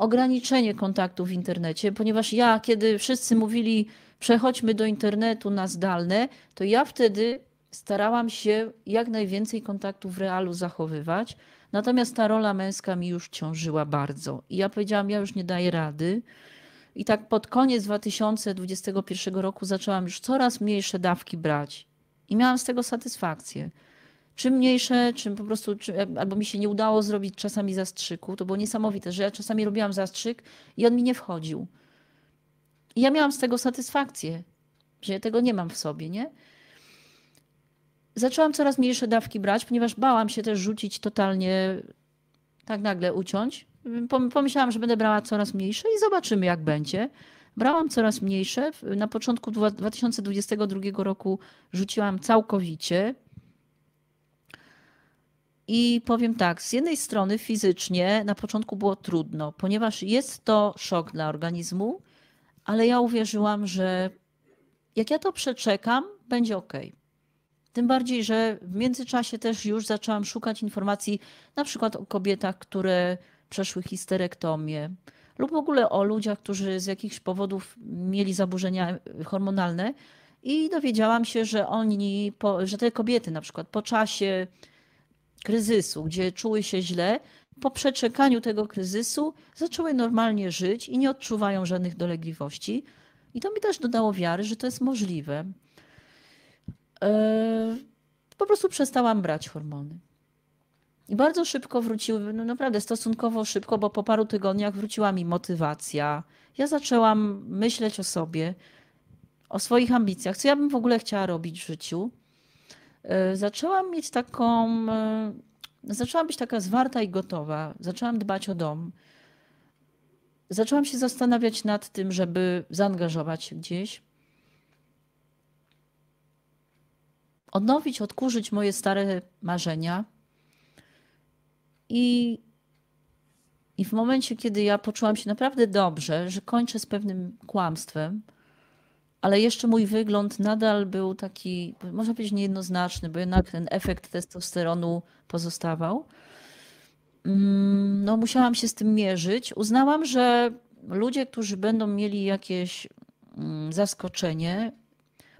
ograniczenie kontaktu w internecie, ponieważ ja, kiedy wszyscy mówili, przechodźmy do internetu na zdalne, to ja wtedy starałam się jak najwięcej kontaktów w realu zachowywać. Natomiast ta rola męska mi już ciążyła bardzo. I ja powiedziałam, ja już nie daję rady. I tak pod koniec 2021 roku zaczęłam już coraz mniejsze dawki brać. I miałam z tego satysfakcję. Czym mniejsze, czym po prostu, e, albo mi się nie udało zrobić czasami zastrzyku, to było niesamowite, że ja czasami robiłam zastrzyk i on mi nie wchodził. I ja miałam z tego satysfakcję, że ja tego nie mam w sobie, nie? Zaczęłam coraz mniejsze dawki brać, ponieważ bałam się też rzucić totalnie, tak nagle uciąć. Pomyślałam, że będę brała coraz mniejsze i zobaczymy, jak będzie. Brałam coraz mniejsze. Na początku 2022 roku rzuciłam całkowicie i powiem tak, z jednej strony fizycznie na początku było trudno, ponieważ jest to szok dla organizmu, ale ja uwierzyłam, że jak ja to przeczekam, będzie ok. Tym bardziej, że w międzyczasie też już zaczęłam szukać informacji na przykład o kobietach, które przeszły histerektomię, lub w ogóle o ludziach, którzy z jakichś powodów mieli zaburzenia hormonalne. I dowiedziałam się, że oni, że te kobiety na przykład po czasie kryzysu, gdzie czuły się źle, po przeczekaniu tego kryzysu zaczęły normalnie żyć i nie odczuwają żadnych dolegliwości. I to mi też dodało wiary, że to jest możliwe. E, po prostu przestałam brać hormony. I bardzo szybko wróciły, no naprawdę stosunkowo szybko, bo po paru tygodniach wróciła mi motywacja. Ja zaczęłam myśleć o sobie, o swoich ambicjach, co ja bym w ogóle chciała robić w życiu. E, zaczęłam mieć taką. E, zaczęłam być taka zwarta i gotowa. Zaczęłam dbać o dom. Zaczęłam się zastanawiać nad tym, żeby zaangażować się gdzieś. Odnowić, odkurzyć moje stare marzenia. I, I w momencie, kiedy ja poczułam się naprawdę dobrze, że kończę z pewnym kłamstwem, ale jeszcze mój wygląd nadal był taki, można powiedzieć, niejednoznaczny, bo jednak ten efekt testosteronu pozostawał. Mm, no, musiałam się z tym mierzyć. Uznałam, że ludzie, którzy będą mieli jakieś mm, zaskoczenie,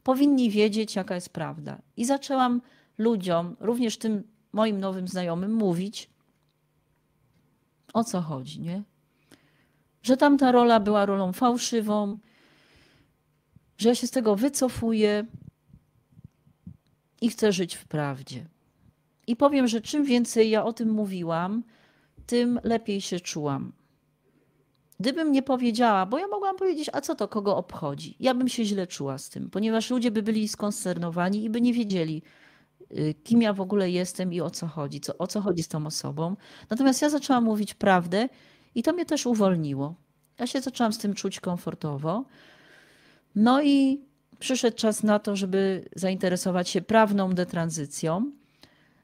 powinni wiedzieć, jaka jest prawda. I zaczęłam ludziom, również tym moim nowym znajomym, mówić, o co chodzi, nie? Że tamta rola była rolą fałszywą, że ja się z tego wycofuję i chcę żyć w prawdzie. I powiem, że czym więcej ja o tym mówiłam, tym lepiej się czułam. Gdybym nie powiedziała, bo ja mogłam powiedzieć, a co to kogo obchodzi? Ja bym się źle czuła z tym, ponieważ ludzie by byli skonsternowani i by nie wiedzieli, y, kim ja w ogóle jestem i o co chodzi, co, o co chodzi z tą osobą. Natomiast ja zaczęłam mówić prawdę i to mnie też uwolniło. Ja się zaczęłam z tym czuć komfortowo. No i przyszedł czas na to, żeby zainteresować się prawną detranzycją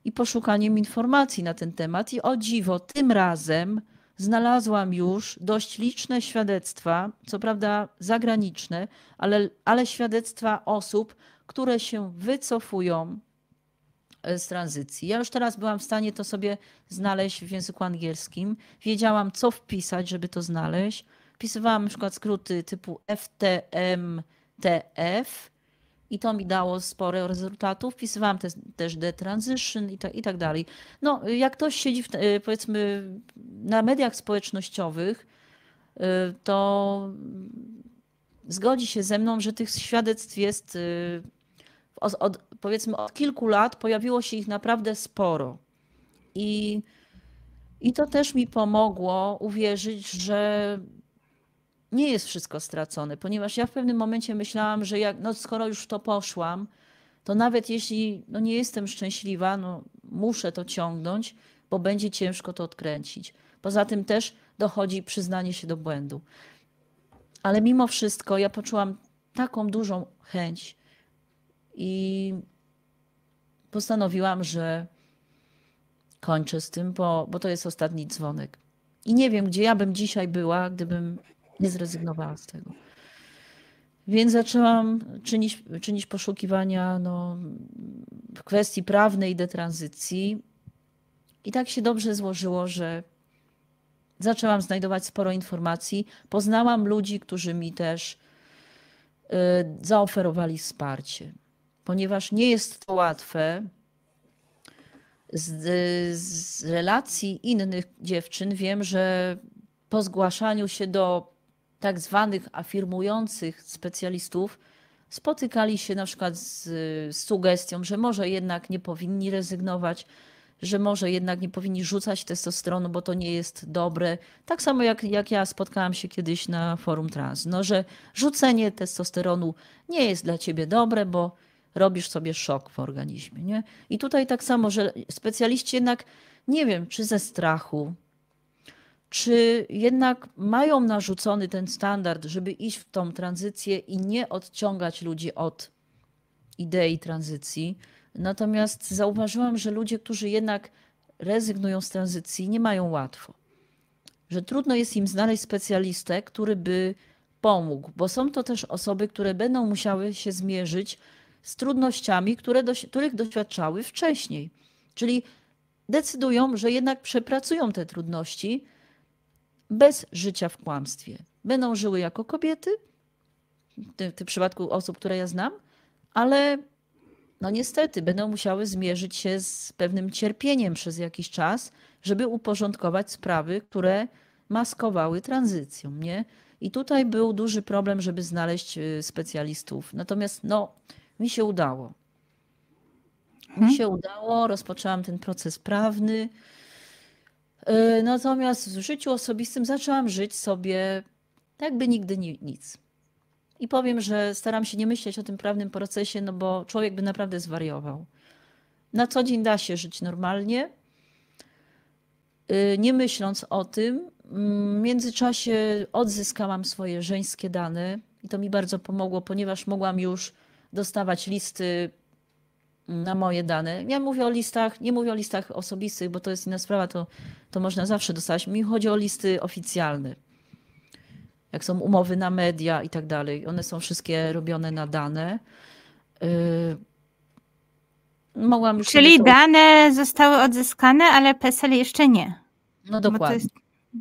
i poszukaniem informacji na ten temat. I o dziwo, tym razem znalazłam już dość liczne świadectwa, co prawda zagraniczne, ale, ale świadectwa osób, które się wycofują e, z tranzycji. Ja już teraz byłam w stanie to sobie znaleźć w języku angielskim. Wiedziałam, co wpisać, żeby to znaleźć wpisywałam na przykład skróty typu FTMTF i to mi dało sporo rezultatów. Wpisywałam te, też detransition i, to, i tak dalej. No, jak ktoś siedzi w, y, powiedzmy na mediach społecznościowych, y, to zgodzi się ze mną, że tych świadectw jest y, od, od, powiedzmy od kilku lat pojawiło się ich naprawdę sporo. I, I to też mi pomogło uwierzyć, że nie jest wszystko stracone, ponieważ ja w pewnym momencie myślałam, że jak, no skoro już to poszłam, to nawet jeśli no nie jestem szczęśliwa, no muszę to ciągnąć, bo będzie ciężko to odkręcić. Poza tym też dochodzi przyznanie się do błędu. Ale mimo wszystko ja poczułam taką dużą chęć i postanowiłam, że kończę z tym, bo, bo to jest ostatni dzwonek. I nie wiem, gdzie ja bym dzisiaj była, gdybym nie zrezygnowała z tego. Więc zaczęłam czynić, czynić poszukiwania no, w kwestii prawnej detranzycji. I tak się dobrze złożyło, że zaczęłam znajdować sporo informacji. Poznałam ludzi, którzy mi też y, zaoferowali wsparcie, ponieważ nie jest to łatwe. Z, z relacji innych dziewczyn wiem, że po zgłaszaniu się do tak zwanych afirmujących specjalistów spotykali się na przykład z, z sugestią, że może jednak nie powinni rezygnować, że może jednak nie powinni rzucać testosteronu, bo to nie jest dobre. Tak samo jak, jak ja spotkałam się kiedyś na forum trans, no, że rzucenie testosteronu nie jest dla ciebie dobre, bo robisz sobie szok w organizmie. Nie? I tutaj tak samo, że specjaliści jednak, nie wiem, czy ze strachu, czy jednak mają narzucony ten standard, żeby iść w tą tranzycję i nie odciągać ludzi od idei tranzycji. Natomiast zauważyłam, że ludzie, którzy jednak rezygnują z tranzycji, nie mają łatwo. Że trudno jest im znaleźć specjalistę, który by pomógł, bo są to też osoby, które będą musiały się zmierzyć z trudnościami, które doś których doświadczały wcześniej. Czyli decydują, że jednak przepracują te trudności bez życia w kłamstwie. Będą żyły jako kobiety, w tym przypadku osób, które ja znam, ale no niestety będą musiały zmierzyć się z pewnym cierpieniem przez jakiś czas, żeby uporządkować sprawy, które maskowały tranzycją, nie? I tutaj był duży problem, żeby znaleźć y, specjalistów. Natomiast no, mi się udało. Mi mhm. się udało, rozpoczęłam ten proces prawny. E, natomiast w życiu osobistym zaczęłam żyć sobie tak by nigdy nic. I powiem, że staram się nie myśleć o tym prawnym procesie, no bo człowiek by naprawdę zwariował. Na co dzień da się żyć normalnie, y, nie myśląc o tym. Mm, w międzyczasie odzyskałam swoje żeńskie dane i to mi bardzo pomogło, ponieważ mogłam już dostawać listy na moje dane. Ja mówię o listach, nie mówię o listach osobistych, bo to jest inna sprawa, to, to można zawsze dostać. Mi chodzi o listy oficjalne. Jak są umowy na media i tak dalej. One są wszystkie robione na dane. Y, mogłam Czyli to... dane zostały odzyskane, ale PESEL jeszcze nie. No dokładnie.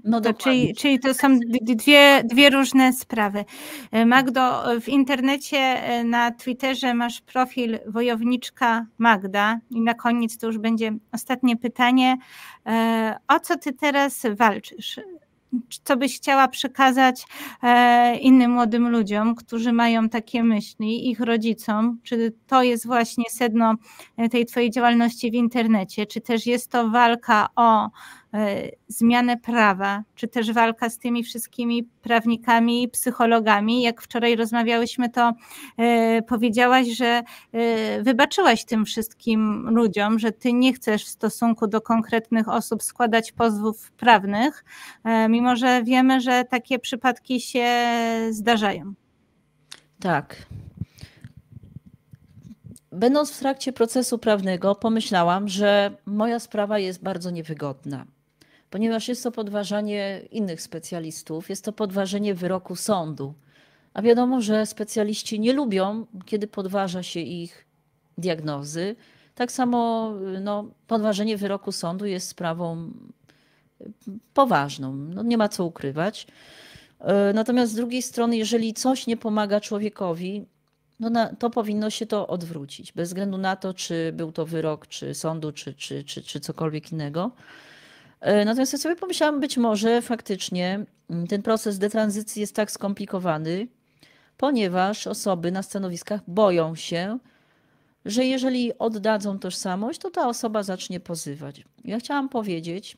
No to czyli, czyli to są dwie, dwie różne sprawy. E, Magdo, w internecie e, na Twitterze masz profil Wojowniczka Magda. I na koniec to już będzie ostatnie pytanie. E, o co ty teraz walczysz? Co byś chciała przekazać innym młodym ludziom, którzy mają takie myśli, ich rodzicom? Czy to jest właśnie sedno tej Twojej działalności w internecie? Czy też jest to walka o E, zmianę prawa, czy też walka z tymi wszystkimi prawnikami, psychologami. Jak wczoraj rozmawiałyśmy, to e, powiedziałaś, że e, wybaczyłaś tym wszystkim ludziom, że ty nie chcesz w stosunku do konkretnych osób składać pozwów prawnych, mimo że wiemy, że takie przypadki się zdarzają. Tak. Będąc w trakcie procesu prawnego, pomyślałam, że moja sprawa jest bardzo niewygodna ponieważ jest to podważanie innych specjalistów, jest to podważenie wyroku sądu. A wiadomo, że specjaliści nie lubią, kiedy podważa się ich diagnozy. Tak samo no, podważenie wyroku sądu jest sprawą poważną. No, nie ma co ukrywać. E, natomiast z drugiej strony, jeżeli coś nie pomaga człowiekowi, no na, to powinno się to odwrócić, bez względu na to, czy był to wyrok, czy sądu, czy, czy, czy, czy cokolwiek innego. E, natomiast ja sobie pomyślałam, być może faktycznie mm, ten proces detranzycji jest tak skomplikowany, ponieważ osoby na stanowiskach boją się, że jeżeli oddadzą tożsamość, to ta osoba zacznie pozywać. Ja chciałam powiedzieć,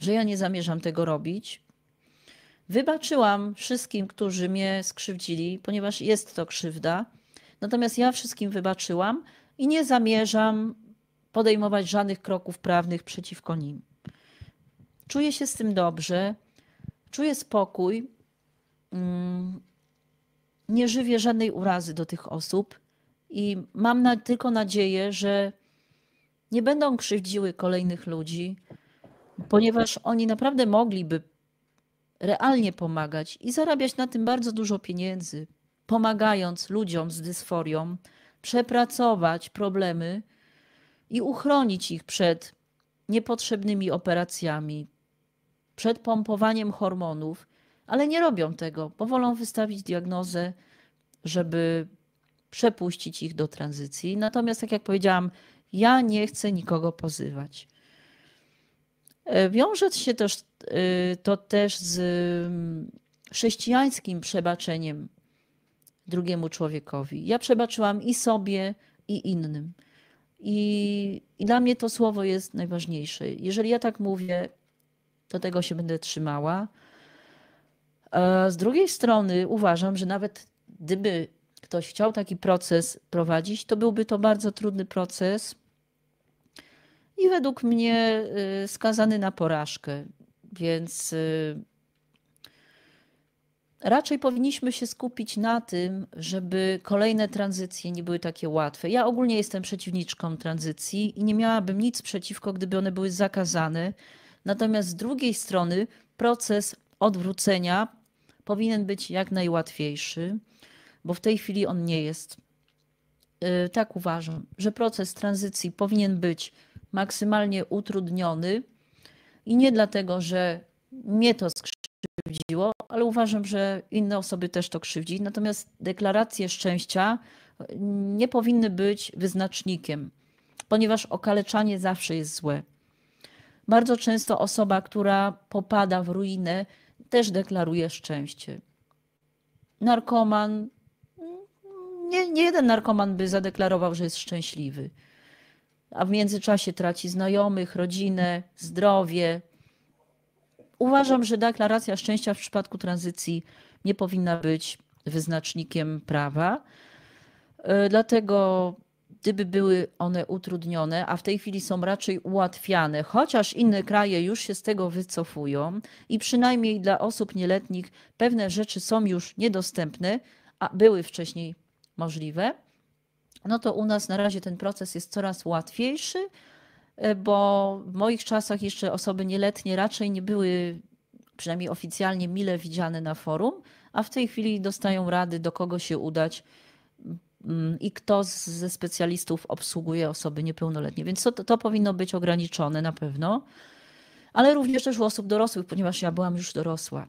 że ja nie zamierzam tego robić. Wybaczyłam wszystkim, którzy mnie skrzywdzili, ponieważ jest to krzywda. Natomiast ja wszystkim wybaczyłam i nie zamierzam podejmować żadnych kroków prawnych przeciwko nim. Czuję się z tym dobrze, czuję spokój, mm, nie żywię żadnej urazy do tych osób i mam na, tylko nadzieję, że nie będą krzywdziły kolejnych ludzi, ponieważ oni naprawdę mogliby realnie pomagać i zarabiać na tym bardzo dużo pieniędzy, pomagając ludziom z dysforią przepracować problemy i uchronić ich przed niepotrzebnymi operacjami, przed pompowaniem hormonów, ale nie robią tego, bo wolą wystawić diagnozę, żeby przepuścić ich do tranzycji. Natomiast, tak jak powiedziałam, ja nie chcę nikogo pozywać. E, Wiąże się też, e, to też z mm, chrześcijańskim przebaczeniem drugiemu człowiekowi. Ja przebaczyłam i sobie, i innym. I, I dla mnie to słowo jest najważniejsze. Jeżeli ja tak mówię, to tego się będę trzymała. E, z drugiej strony uważam, że nawet gdyby ktoś chciał taki proces prowadzić, to byłby to bardzo trudny proces i według mnie y, skazany na porażkę. Więc y, raczej powinniśmy się skupić na tym, żeby kolejne tranzycje nie były takie łatwe. Ja ogólnie jestem przeciwniczką tranzycji i nie miałabym nic przeciwko, gdyby one były zakazane. Natomiast z drugiej strony proces odwrócenia powinien być jak najłatwiejszy, bo w tej chwili on nie jest. Y, tak uważam, że proces tranzycji powinien być maksymalnie utrudniony i nie dlatego, że mnie to skrzywdzi krzywdziło, ale uważam, że inne osoby też to krzywdzi. Natomiast deklaracje szczęścia e, nie powinny być wyznacznikiem, ponieważ okaleczanie zawsze jest złe. Bardzo często osoba, która popada w ruinę, też deklaruje szczęście. Narkoman, mm, nie, nie jeden narkoman by zadeklarował, że jest szczęśliwy, a w międzyczasie traci znajomych, rodzinę, zdrowie, uważam, że deklaracja szczęścia w przypadku tranzycji nie powinna być wyznacznikiem prawa. E, dlatego gdyby były one utrudnione, a w tej chwili są raczej ułatwiane, chociaż inne kraje już się z tego wycofują i przynajmniej dla osób nieletnich pewne rzeczy są już niedostępne, a były wcześniej możliwe, no to u nas na razie ten proces jest coraz łatwiejszy, E, bo w moich czasach jeszcze osoby nieletnie raczej nie były, przynajmniej oficjalnie, mile widziane na forum, a w tej chwili dostają rady, do kogo się udać mm, i kto ze specjalistów obsługuje osoby niepełnoletnie. Więc to, to powinno być ograniczone na pewno, ale również też u osób dorosłych, ponieważ ja byłam już dorosła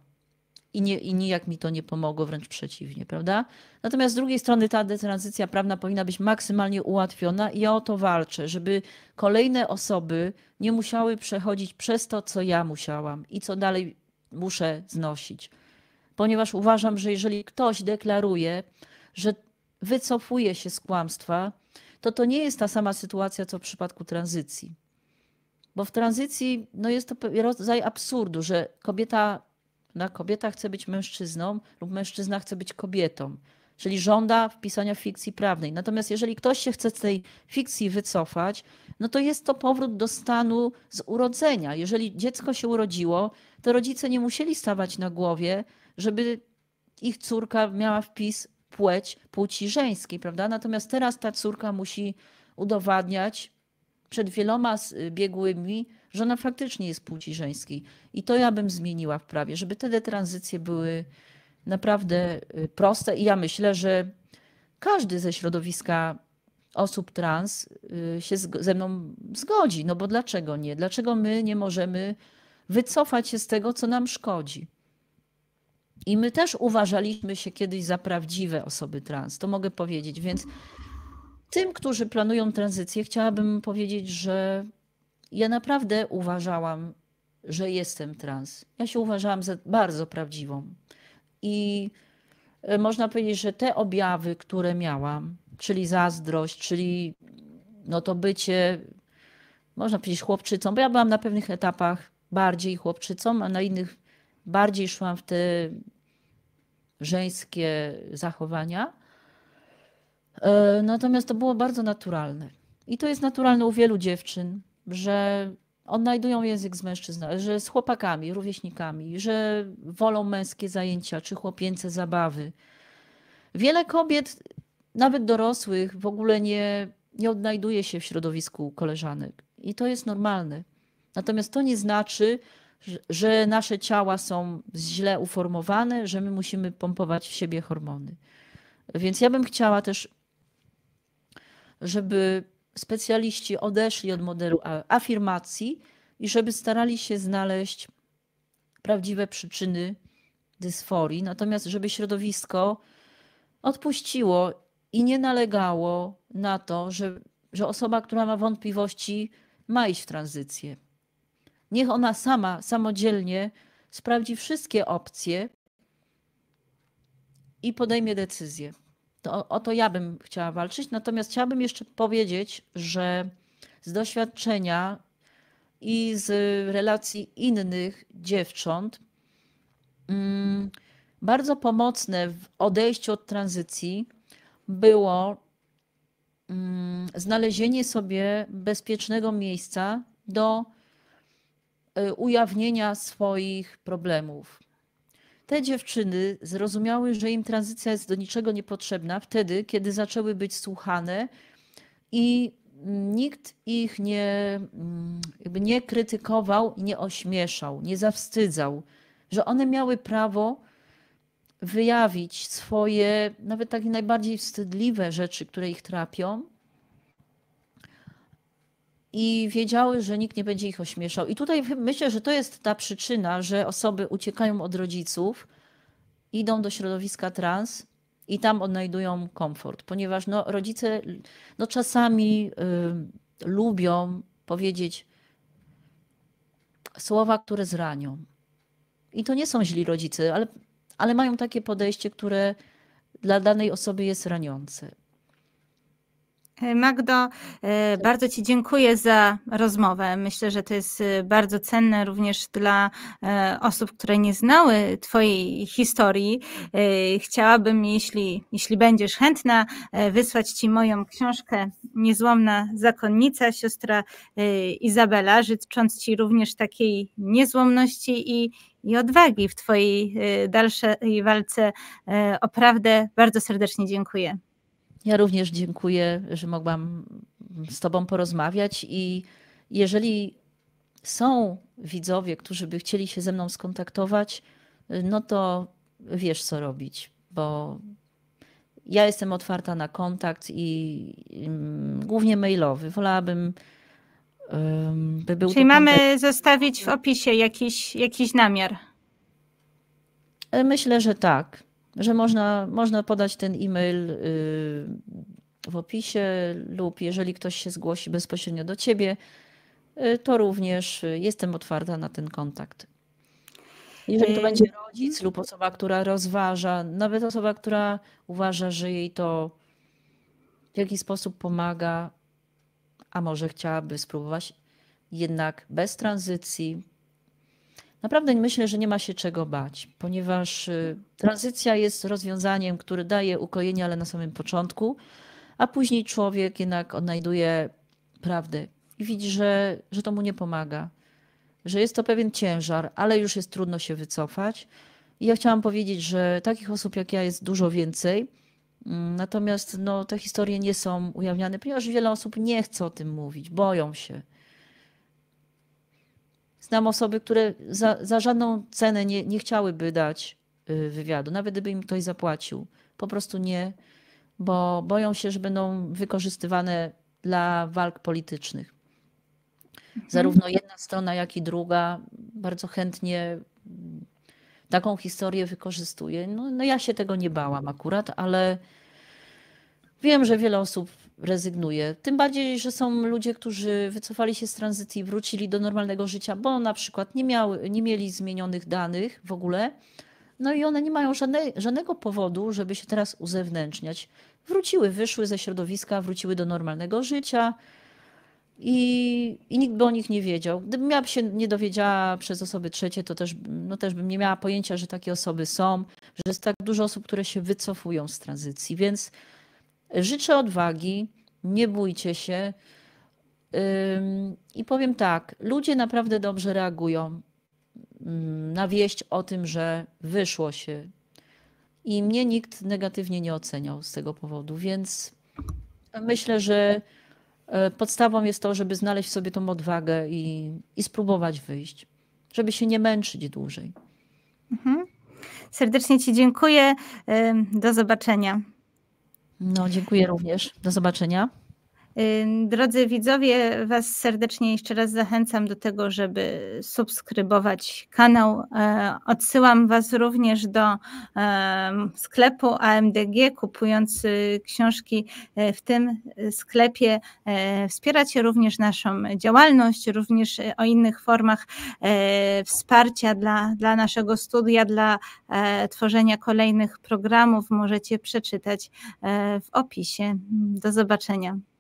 i, nie, i nijak mi to nie pomogło, wręcz przeciwnie, prawda? Natomiast z drugiej strony ta detranzycja prawna powinna być maksymalnie ułatwiona i ja o to walczę, żeby kolejne osoby nie musiały przechodzić przez to, co ja musiałam i co dalej muszę znosić. Ponieważ uważam, że jeżeli ktoś deklaruje, że wycofuje się z kłamstwa, to to nie jest ta sama sytuacja, co w przypadku tranzycji. Bo w tranzycji no jest to rodzaj absurdu, że kobieta Prawda? No, kobieta chce być mężczyzną lub mężczyzna chce być kobietą. Czyli żąda wpisania fikcji prawnej. Natomiast jeżeli ktoś się chce z tej fikcji wycofać, no to jest to powrót do stanu z urodzenia. Jeżeli dziecko się urodziło, to rodzice nie musieli stawać na głowie, żeby ich córka miała wpis płeć płci żeńskiej, prawda? Natomiast teraz ta córka musi udowadniać przed wieloma biegłymi, że ona faktycznie jest płci żeńskiej. I to ja bym zmieniła w prawie, żeby te tranzycje były naprawdę y, proste. I ja myślę, że każdy ze środowiska osób trans y, się ze mną zgodzi. No bo dlaczego nie? Dlaczego my nie możemy wycofać się z tego, co nam szkodzi? I my też uważaliśmy się kiedyś za prawdziwe osoby trans, to mogę powiedzieć. Więc tym, którzy planują tranzycję, chciałabym powiedzieć, że ja naprawdę uważałam, że jestem trans. Ja się uważałam za bardzo prawdziwą. I e, można powiedzieć, że te objawy, które miałam, czyli zazdrość, czyli no to bycie, można powiedzieć, chłopczycą, bo ja byłam na pewnych etapach bardziej chłopczycą, a na innych bardziej szłam w te żeńskie zachowania. E, natomiast to było bardzo naturalne. I to jest naturalne u wielu dziewczyn że odnajdują język z mężczyznami, że z chłopakami, rówieśnikami, że wolą męskie zajęcia czy chłopięce zabawy. Wiele kobiet, nawet dorosłych, w ogóle nie, nie odnajduje się w środowisku koleżanek i to jest normalne. Natomiast to nie znaczy, że nasze ciała są źle uformowane, że my musimy pompować w siebie hormony. Więc ja bym chciała też, żeby specjaliści odeszli od modelu afirmacji i żeby starali się znaleźć prawdziwe przyczyny dysforii, natomiast żeby środowisko odpuściło i nie nalegało na to, że, że osoba, która ma wątpliwości, ma iść w tranzycję. Niech ona sama, samodzielnie sprawdzi wszystkie opcje i podejmie decyzję. To o, o to ja bym chciała walczyć. Natomiast chciałabym jeszcze powiedzieć, że z doświadczenia i z relacji innych dziewcząt, mm, bardzo pomocne w odejściu od tranzycji było mm, znalezienie sobie bezpiecznego miejsca do y, ujawnienia swoich problemów. Te dziewczyny zrozumiały, że im tranzycja jest do niczego niepotrzebna wtedy, kiedy zaczęły być słuchane i nikt ich nie, mm, jakby nie krytykował, nie ośmieszał, nie zawstydzał, że one miały prawo wyjawić swoje, nawet takie najbardziej wstydliwe rzeczy, które ich trapią, i wiedziały, że nikt nie będzie ich ośmieszał. I tutaj myślę, że to jest ta przyczyna, że osoby uciekają od rodziców, idą do środowiska trans i tam odnajdują komfort, ponieważ no, rodzice no, czasami y, lubią powiedzieć słowa, które zranią. I to nie są źli rodzice, ale, ale mają takie podejście, które dla danej osoby jest raniące. E, Magdo, e, bardzo Ci dziękuję za rozmowę. Myślę, że to jest e, bardzo cenne również dla osób, które nie znały Twojej historii. Chciałabym, jeśli, jeśli będziesz chętna, wysłać Ci moją książkę Niezłomna zakonnica, siostra Izabela, życząc Ci również takiej niezłomności i, i odwagi w Twojej dalszej walce o prawdę. Bardzo serdecznie dziękuję. Ja również dziękuję, że mogłam z Tobą porozmawiać i jeżeli są widzowie, którzy by chcieli się ze mną skontaktować, no to wiesz co robić, bo ja jestem otwarta na kontakt i mm, głównie mailowy. Wolałabym, by był. Czyli mamy kontakt... zostawić w opisie jakiś, jakiś namiar. E, myślę, że tak że można, można podać ten e-mail y, w opisie lub jeżeli ktoś się zgłosi bezpośrednio do ciebie, y, to również jestem otwarta na ten kontakt. Jeżeli to y, będzie mhm. rodzic lub osoba, która rozważa, nawet osoba, która uważa, że jej to w jakiś sposób pomaga, a może chciałaby spróbować jednak bez tranzycji, Naprawdę myślę, że nie ma się czego bać, ponieważ y, tranzycja jest rozwiązaniem, które daje ukojenie, ale na samym początku, a później człowiek jednak odnajduje prawdę i widzi, że, że to mu nie pomaga, że jest to pewien ciężar, ale już jest trudno się wycofać. I ja chciałam powiedzieć, że takich osób jak ja jest dużo więcej. Mm, natomiast no, te historie nie są ujawniane, ponieważ wiele osób nie chce o tym mówić, boją się znam osoby, które za, za żadną cenę nie, nie chciałyby dać y, wywiadu, nawet gdyby im ktoś zapłacił. Po prostu nie, bo boją się, że będą wykorzystywane dla walk politycznych. Mhm. Zarówno jedna strona, jak i druga bardzo chętnie mm, taką historię wykorzystuje. No, no ja się tego nie bałam akurat, ale wiem, że wiele osób rezygnuje. Tym bardziej, że są ludzie, którzy wycofali się z tranzycji i wrócili do normalnego życia, bo na przykład nie, miały, nie mieli zmienionych danych w ogóle. No i one nie mają żadne, żadnego powodu, żeby się teraz uzewnętrzniać. Wróciły, wyszły ze środowiska, wróciły do normalnego życia i, i nikt by o nich nie wiedział. Gdybym ja się nie dowiedziała przez osoby trzecie, to też, no też bym nie miała pojęcia, że takie osoby są, że jest tak dużo osób, które się wycofują z tranzycji. Więc Życzę odwagi, nie bójcie się. I powiem tak, ludzie naprawdę dobrze reagują mm, na wieść o tym, że wyszło się. I mnie nikt negatywnie nie oceniał z tego powodu, więc myślę, że e, podstawą jest to, żeby znaleźć sobie tą odwagę i, i spróbować wyjść, żeby się nie męczyć dłużej. Mhm. Serdecznie Ci dziękuję. Do zobaczenia. No, dziękuję również. Do zobaczenia. Drodzy widzowie, Was serdecznie jeszcze raz zachęcam do tego, żeby subskrybować kanał. E, odsyłam Was również do sklepu AMDG, kupując y, książki e, w tym sklepie. E, wspieracie również naszą działalność, również o innych formach wsparcia dla, dla naszego studia, dla tworzenia kolejnych programów. Możecie przeczytać w opisie. Do zobaczenia.